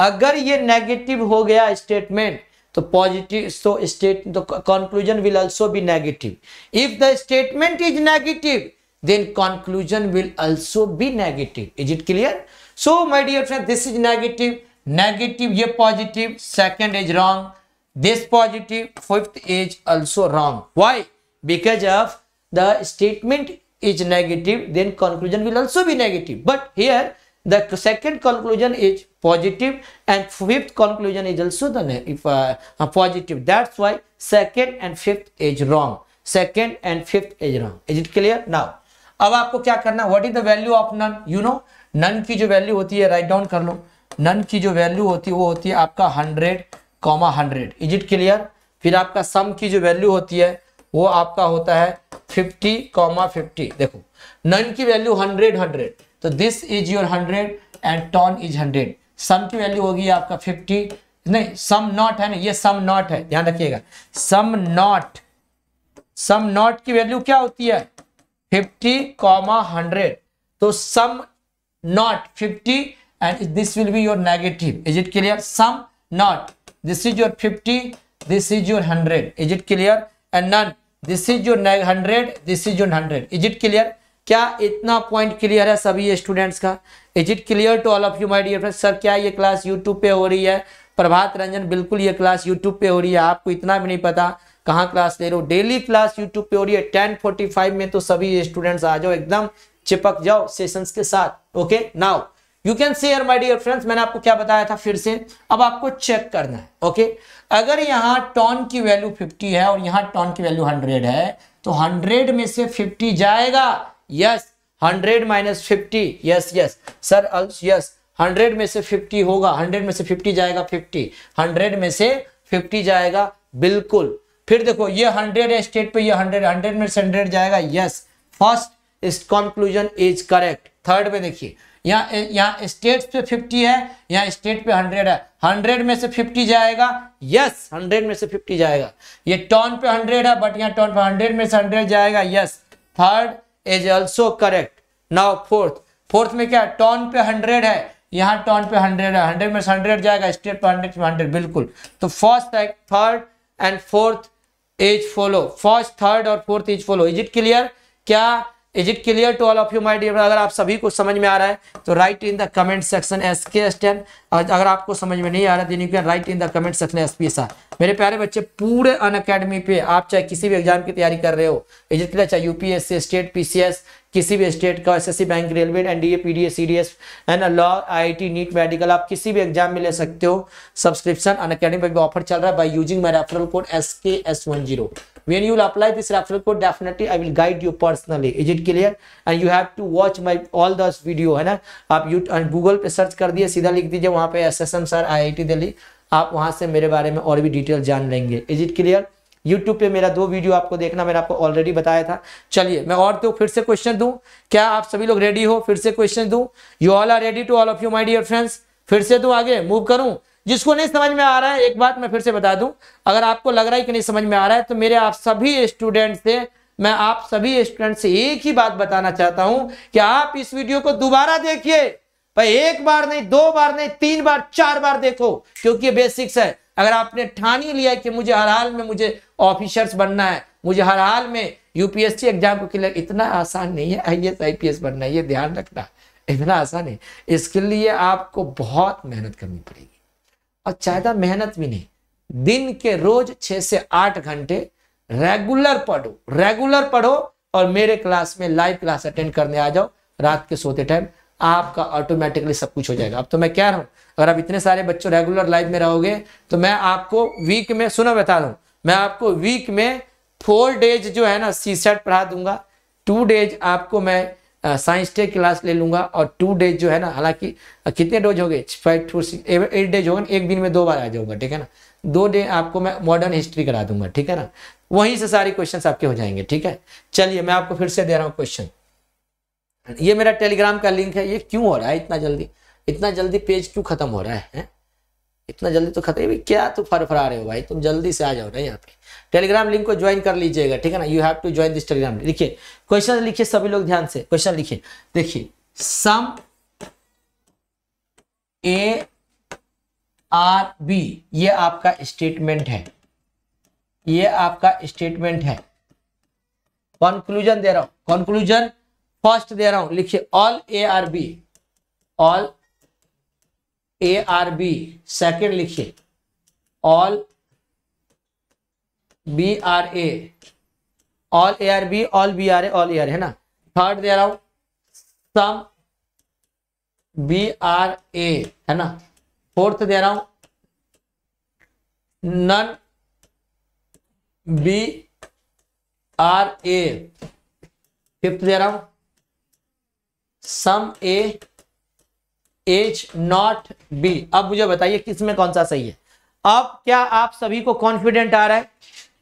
अगर ये नेगेटिव हो गया स्टेटमेंट तो पॉजिटिव सो स्टेट तो conclusion will also be negative if the statement is negative then conclusion will also be negative is it clear so my dear friend this is negative negative ये positive second is wrong this positive fifth is also wrong why because of the statement is negative then conclusion will also be negative but here the second conclusion is positive and fifth conclusion is also the if a uh, positive that's why second and fifth is wrong second and fifth is wrong is it clear now अब आपको क्या करना what is the value of none you know none की जो वैल्यू होती है राइट डाउन कर लो नन की जो वैल्यू होती है वो होती है आपका hundred comma hundred is it clear फिर आपका सम की जो वैल्यू होती है वो आपका होता है फिफ्टी कॉमा फिफ्टी देखो नन की वैल्यू हंड्रेड हंड्रेड तो this is your hundred and town is hundred some की वैल्यू होगी आपका फिफ्टी नहीं सम नॉट है ना ये सम नॉट है ध्यान रखिएगा सम नॉट सम नॉट की वैल्यू क्या होती है फिफ्टी कॉमा हंड्रेड तो some not fifty and this will be your negative is it clear some not this is your 50 this is your 100 is it clear and none this is your 100 this is your 100 is it clear क्या इतना पॉइंट क्लियर है सभी स्टूडेंट्स का is it clear to all of you my dear friends sir क्या ये क्लास यूट्यूब पे हो रही है प्रभात रंजन बिल्कुल ये क्लास यूट्यूब पे हो रही है आपको इतना भी नहीं पता कहाँ क्लास ले रहे हो डेली क्लास यूट्यूब पे हो रही है टेन फोर्टी फाइव में तो सभी स्टूडेंट्स आ जाओ एकदम चिपक जाओ सेशंस के साथ okay now you can share my dear friends मैंने आपको क्या बताया था फिर से अब आपको चेक करना है ओके okay? अगर यहाँ टॉन की वैल्यू 50 है और यहाँ टॉन की वैल्यू 100 है तो 100 में से 50 जाएगा yes 100 minus fifty yes yes sir else yes 100 में से 50 होगा 100 में से 50 जाएगा 50 100 में से 50 जाएगा बिल्कुल फिर देखो ये 100 है स्टेट पे ये 100 100 में से 100 जाएगा यस फर्स्ट इस कंक्लूजन इज करेक्ट थर्ड में देखिए यहाँ यहाँ स्टेट पे 50 है यहाँ स्टेट पे 100 है 100 में से 50 जाएगा यस 100 में से 50 जाएगा ये टॉन पे 100 है बट यहाँ टॉन पे 100 में से 100 जाएगा yes third is also correct now fourth fourth में क्या टॉन पे 100 है यहाँ टॉन पे 100 है 100 में से 100 जाएगा स्टेट पे हंड्रेड में हंड्रेड बिल्कुल तो first third and fourth each follow first third और fourth each follow is it clear क्या is it clear to all of you my dear अगर आप सभी को समझ में आ रहा है तो write in the comment section S K S ten अगर आपको समझ में नहीं आ रहा है then write in the comment section S P S R मेरे प्यारे बच्चे पूरे अन अकेडमी पे आप चाहे किसी भी एग्जाम की तैयारी कर रहे हो इज इट क्लियर चाहे यूपीएससी स्टेट पीसीएस किसी भी स्टेट का SSC bank railway NDA PDA CDS and law IIT NEET medical आप किसी भी एग्जाम में ले सकते हो सब्सक्रिप्शन अन अकेडमी पर भी ऑफर चल रहा है by using my referral code S K S one zero when you will apply this referral code definitely i will guide you personally is it clear and you have to watch my all this video hai na aap you on google pe search kar diye seedha likh dijiye wahan pe ssm sir iit delhi aap wahan se mere bare mein aur bhi detail jaan lenge is it clear YouTube पे मेरा दो वीडियो आपको देखना मैंने आपको ऑलरेडी बताया था चलिए मैं और तो फिर से क्वेश्चन दूं क्या आप सभी लोग रेडी हो फिर से क्वेश्चन दूं you all are ready to all of you my dear friends फिर से दूं आगे मूव करूं जिसको नहीं समझ में आ रहा है एक बात मैं फिर से बता दूं अगर आपको लग रहा है कि नहीं समझ में आ रहा है तो मेरे आप सभी स्टूडेंट से मैं आप सभी स्टूडेंट से एक ही बात बताना चाहता हूं कि आप इस वीडियो को दोबारा देखिए भाई एक बार नहीं दो बार नहीं तीन बार चार बार देखो क्योंकि ये बेसिक्स है अगर आपने ठान ही लिया कि मुझे हर हाल में मुझे ऑफिसर्स बनना है मुझे हर हाल में यूपीएससी एग्जाम को क्लियर इतना आसान नहीं है I S I P S बनना ये ध्यान रखना इतना आसान है इसके लिए आपको बहुत मेहनत करनी पड़ेगी और ज्यादा मेहनत भी नहीं दिन के रोज छह से आठ घंटे रेगुलर पढ़ो रेगुलर पढ़ो और मेरे क्लास में लाइव क्लास अटेंड करने आ जाओ रात के सोते टाइम आपका ऑटोमेटिकली सब कुछ हो जाएगा अब तो मैं कह रहा हूं अगर आप इतने सारे बच्चों रेगुलर लाइव में रहोगे तो मैं आपको वीक में सुनो बता रहा मैं आपको वीक में फोर डेज जो है ना सी सेट पढ़ा दूंगा टू डेज आपको मैं साइंस डे क्लास ले लूंगा और टू डेज जो है ना हालांकि कितने डोज हो गए five two six eight days हो गए एक दिन में दो बार आ जाऊंगा ठीक है ना दो डे आपको मैं मॉडर्न हिस्ट्री करा दूंगा ठीक है ना वहीं से सारे क्वेश्चन आपके हो जाएंगे ठीक है चलिए मैं आपको फिर से दे रहा हूँ क्वेश्चन ये मेरा टेलीग्राम का लिंक है ये क्यों हो रहा है इतना जल्दी इतना जल्दी पेज क्यों खत्म हो रहा है, है? इतना जल्दी तो खत्म क्या फर फरा रहे हो भाई तुम जल्दी से आ जाओ ना यहाँ पे टेलीग्राम लिंक को ज्वाइन कर लीजिएगा ठीक है ना you have to join this Telegram लिखिए क्वेश्चन लिखिए सभी लोग ध्यान से क्वेश्चन लिखिए देखिए सम ए आर बी ये आपका स्टेटमेंट है ये आपका स्टेटमेंट है कंक्लूजन दे रहा हूं कंक्लूजन फर्स्ट दे रहा हूं लिखिए all A are B all A are B second लिखिए all B are A all A are B all B are A all A are है ना थर्ड दे रहा हूं सम बी आर ए है ना फोर्थ दे रहा हूं none B are A fifth दे रहा हूं some A is not B अब मुझे बताइए किस में कौन सा सही है अब क्या आप सभी को कॉन्फिडेंट आ रहा है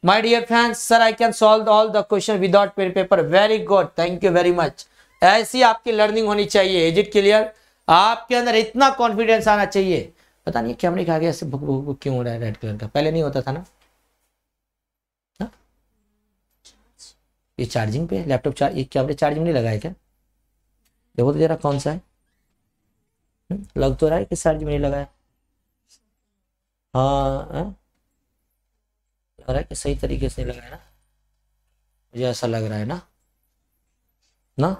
my dear friends, sir I can solve all the question without pen paper very good thank you very much ऐसी आपकी लर्निंग होनी चाहिए इज इट क्लियर आपके अंदर इतना कॉन्फिडेंस आना चाहिए पता नहीं क्या नहीं कहा गया ऐसे भुक भुक भुक क्यों हो रहा है रेड कलर का पहले नहीं होता था ना हाँ? ये चार्जिंग पे लैपटॉप चार्ज ये क्या चार्जिंग नहीं लगाए क्या देखो तो जरा कौन सा है हम्म, लग तो रहा है कि चार्ज में नहीं लगाया हाँ? हाँ। रहा है कि सही तरीके से लग रहा है ना मुझे ऐसा लग रहा है ना ना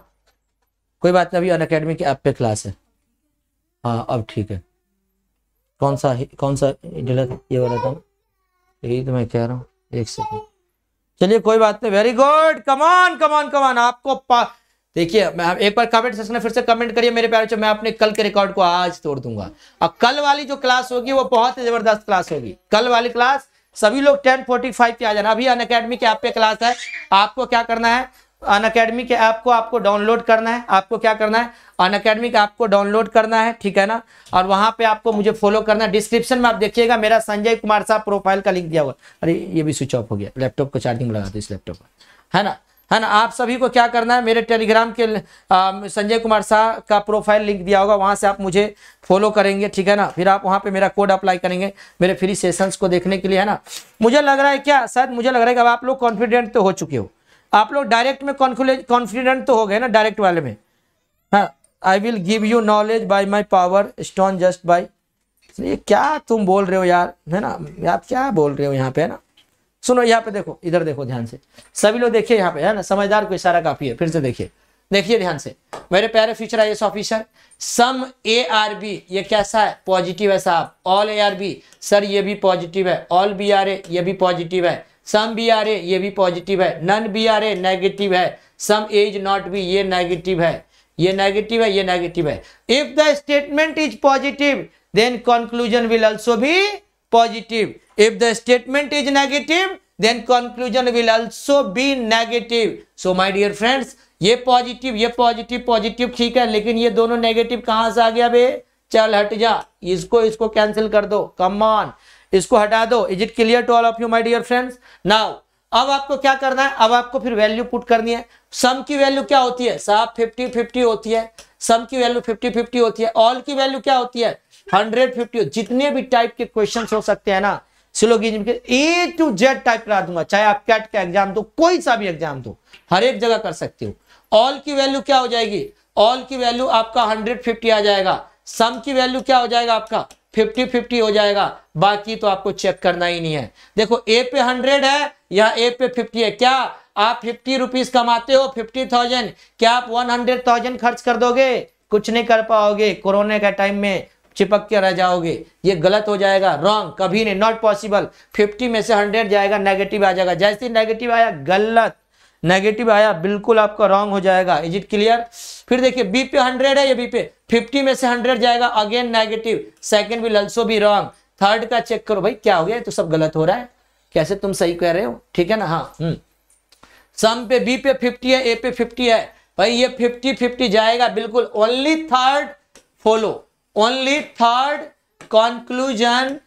कोई बात नहीं अभी अन अकेडमी की ऐप पे क्लास है हाँ अब ठीक है कौन सा कौन सा गलत ये वाला था यही तो मैं कह रहा हूँ एक सेकेंड चलिए कोई बात नहीं वेरी गुड कमान कमान कमान आपको देखिए मैं एक बार कमेंट सेक्शन में फिर से कमेंट करिए मेरे प्यारे मैं अपने कल के रिकॉर्ड को आज तोड़ दूंगा अब कल वाली जो क्लास होगी वो बहुत ही जबरदस्त क्लास होगी कल वाली क्लास सभी लोग टेन फोर्टी फाइव पे आ जाना अभी अन अकेडमी के ऐप पे क्लास है आपको क्या करना है अन अकेडमी के ऐप को आपको डाउनलोड करना है आपको क्या करना है अन अकेडमी का आपको डाउनलोड करना है ठीक है ना और वहां पे आपको मुझे फॉलो करना है डिस्क्रिप्शन में आप देखिएगा मेरा संजय कुमार साहब प्रोफाइल का लिंक दिया हुआ अरे ये भी स्विच ऑफ हो गया लैपटॉप को चार्जिंग लगा दो इस लैपटॉप पर है ना है ना आप सभी को क्या करना है मेरे टेलीग्राम के संजय कुमार शाह का प्रोफाइल लिंक दिया होगा वहाँ से आप मुझे फॉलो करेंगे ठीक है ना फिर आप वहाँ पे मेरा कोड अप्लाई करेंगे मेरे फ्री सेशंस को देखने के लिए है ना मुझे लग रहा है क्या शायद मुझे लग रहा है कि अब आप लोग कॉन्फिडेंट तो हो चुके हो आप लोग डायरेक्ट में कॉन्फिडेंट तो हो गए ना डायरेक्ट वाले में हाँ I will give you knowledge by my power stone just by ये क्या तुम बोल रहे हो यार है ना आप क्या बोल रहे हो यहाँ पे है ना सुनो यहाँ पे देखो इधर देखो ध्यान से सभी लोग देखिए यहाँ पे है ना समझदार को इशारा काफी है फिर से देखिए देखिए ध्यान से मेरे प्यारे future I officer some A are B ये कैसा है पॉजिटिव है साहब all A are B sir ये भी पॉजिटिव है ऑल बी आर ए ये भी पॉजिटिव है सम बी आर ए ये भी पॉजिटिव है none B are A negative है some A is not B ये नेगेटिव है ये नेगेटिव है ये नेगेटिव है if the statement is positive then conclusion will also भी positive. If the statement is negative, then conclusion will also be negative. So my dear friends, ये पॉजिटिव ये पॉजिटिव पॉजिटिव ठीक है लेकिन ये दोनों नेगेटिव कहां से आ गया बे चल हट जा इसको इसको कैंसिल कर दो कम ऑन इसको हटा दो is it clear to all of you my dear friends now अब आपको क्या करना है अब आपको फिर वैल्यू पुट करनी है सम की वैल्यू क्या होती है साहब 50 50 होती है सम की वैल्यू 50 50 होती है ऑल की वैल्यू क्या होती है हंड्रेड फिफ्टी जितने भी टाइप के क्वेश्चन हो सकते हैं ना सिलोगिज्म के ए टू जेड टाइप करा दूंगा चाहे आप कैट का एग्जाम दो कोई सा भी एग्जाम दो हर एक जगह कर सकते हो ऑल की वैल्यू क्या हो जाएगी ऑल की वैल्यू आपका हंड्रेड फिफ्टी आ जाएगा सम की वैल्यू क्या हो जाएगा आपका फिफ्टी फिफ्टी हो जाएगा बाकी तो आपको चेक करना ही नहीं है देखो ए पे हंड्रेड है या ए पे फिफ्टी है क्या आप फिफ्टी रुपीज कमाते हो फिफ्टी थाउजेंड क्या आप वन हंड्रेड थाउजेंड खर्च कर दोगे कुछ नहीं कर पाओगे कोरोना के टाइम में चिपक के रह जाओगे ये गलत हो जाएगा रॉन्ग कभी नहीं नॉट पॉसिबल फिफ्टी में से हंड्रेड जाएगा नेगेटिव आ जाएगा जैसे नेगेटिव आया गलत नेगेटिव आया बिल्कुल आपका रॉन्ग हो जाएगा इज इट क्लियर फिर देखिए बी पे हंड्रेड है ये बी पे फिफ्टी में से हंड्रेड जाएगा अगेन नेगेटिव सेकेंड भी लल्सो भी रॉन्ग थर्ड का चेक करो भाई क्या हो गया तो सब गलत हो रहा है कैसे तुम सही कह रहे हो ठीक है ना हाँ सम हम्म। पे बी पे फिफ्टी है ए पे फिफ्टी है भाई ये फिफ्टी फिफ्टी जाएगा बिल्कुल only third follow only third conclusion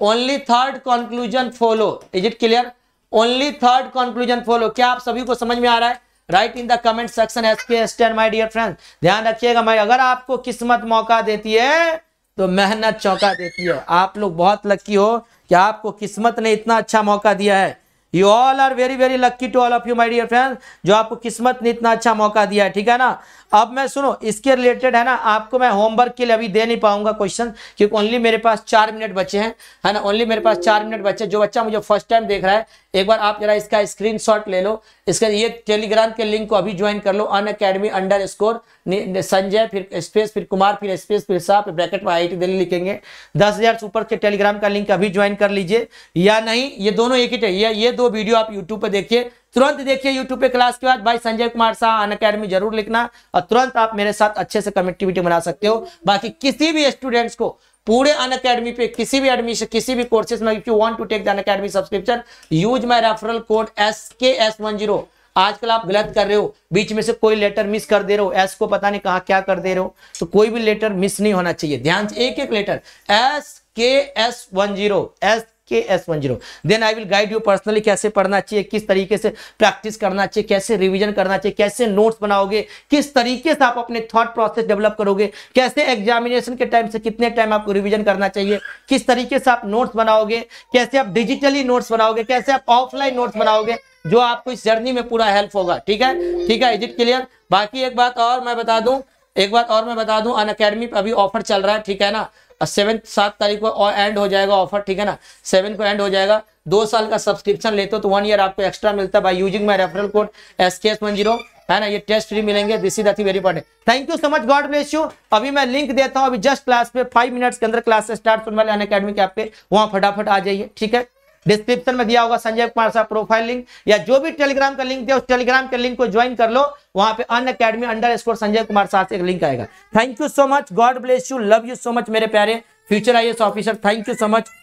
only third conclusion follow is it clear only third conclusion follow क्या आप सभी को समझ में आ रहा है right in the comment section S K stand my dear friend ध्यान रखिएगा मैं अगर आपको किस्मत मौका देती है तो मेहनत चौका देती है आप लोग बहुत लकी हो कि आपको किस्मत ने इतना अच्छा मौका दिया है you all are very very lucky to all of you my dear friends जो आपको किस्मत ने इतना अच्छा मौका दिया है ठीक है ना अब मैं सुनो इसके रिलेटेड है ना आपको मैं होमवर्क के लिए अभी दे नहीं पाऊंगा क्वेश्चन क्योंकि ओनली मेरे पास चार मिनट बचे हैं है ना ओनली मेरे पास चार मिनट बचे जो बच्चा मुझे फर्स्ट टाइम देख रहा है एक बार आप जरा इसका स्क्रीनशॉट ले लो इसका ये टेलीग्राम के लिंक को अभी ज्वाइन कर लो Unacademy underscore Sanjay फिर स्पेस फिर कुमार फिर स्पेस फिर साहब ब्रैकेट में आई दिल्ली लिखेंगे दस हजार सुपर के टेलीग्राम का लिंक अभी ज्वाइन कर लीजिए या नहीं ये दोनों एक ही ये ये दो वीडियो आप यूट्यूब पर देखिए तुरंत देखिए यूट्यूब पे क्लास के बाद भाई संजय कुमार शाह अन अकेडमी जरूर लिखना और तुरंत आप मेरे साथ अच्छे से कमेक्टिविटी बना सकते हो बाकी किसी भी स्टूडेंट्स को पूरे अन अकेडमी पे किसी भी एडमिशन किसी भी कोर्सेज में if you want to take the Unacademy subscription use my referral code S K S one zero आजकल आप गलत कर रहे हो बीच में से कोई लेटर मिस कर दे रहे हो एस को पता नहीं कहा क्या कर दे रहे हो तो कोई भी लेटर मिस नहीं होना चाहिए ध्यान से एक एक letter S K S one zero S K S one zero then I will guide you personally कैसे पढ़ना चाहिए किस तरीके से प्रैक्टिस करना चाहिए कैसे रिविजन करना चाहिए कैसे नोट्स बनाओगे किस तरीके से आप अपने थॉट प्रोसेस डेवलप करोगे कैसे एग्जामिनेशन के टाइम से कितने टाइम आपको रिविजन करना चाहिए किस तरीके से आप नोट्स बनाओगे कैसे आप डिजिटली नोट्स बनाओगे कैसे आप ऑफलाइन नोट्स बनाओगे जो आपको इस जर्नी में पूरा हेल्प होगा ठीक है ठीक है इज इट क्लियर बाकी एक बात और मैं बता दूं एक बात और मैं बता दूं अन अकेडमी पर अभी ऑफर चल रहा है ठीक है ना सेवन सात तारीख को और एंड हो जाएगा ऑफर ठीक है ना सेवन को एंड हो जाएगा दो साल का सब्सक्रिप्शन लेते हो तो वन ईयर आपको एक्स्ट्रा मिलता है by using my referral code S K S one zero है ना ये टेस्ट फ्री मिलेंगे दिस इज अति very important thank you so much God bless you अभी मैं लिंक देता हूँ अभी जस्ट क्लास पे फाइव मिनट्स के अंदर क्लास स्टार्ट होने वाले अन अकेडमी के आप पे वहाँ फटाफट आ जाइए ठीक है डिस्क्रिप्शन में दिया होगा संजय कुमार साहब प्रोफाइल लिंक या जो भी टेलीग्राम का लिंक दिया उस टेलीग्राम के लिंक को ज्वाइन कर लो वहां पे Unacademy underscore Sanjay Kumar साहब से एक लिंक आएगा thank you so much God bless you love you so much मेरे प्यारे future I officer thank you so much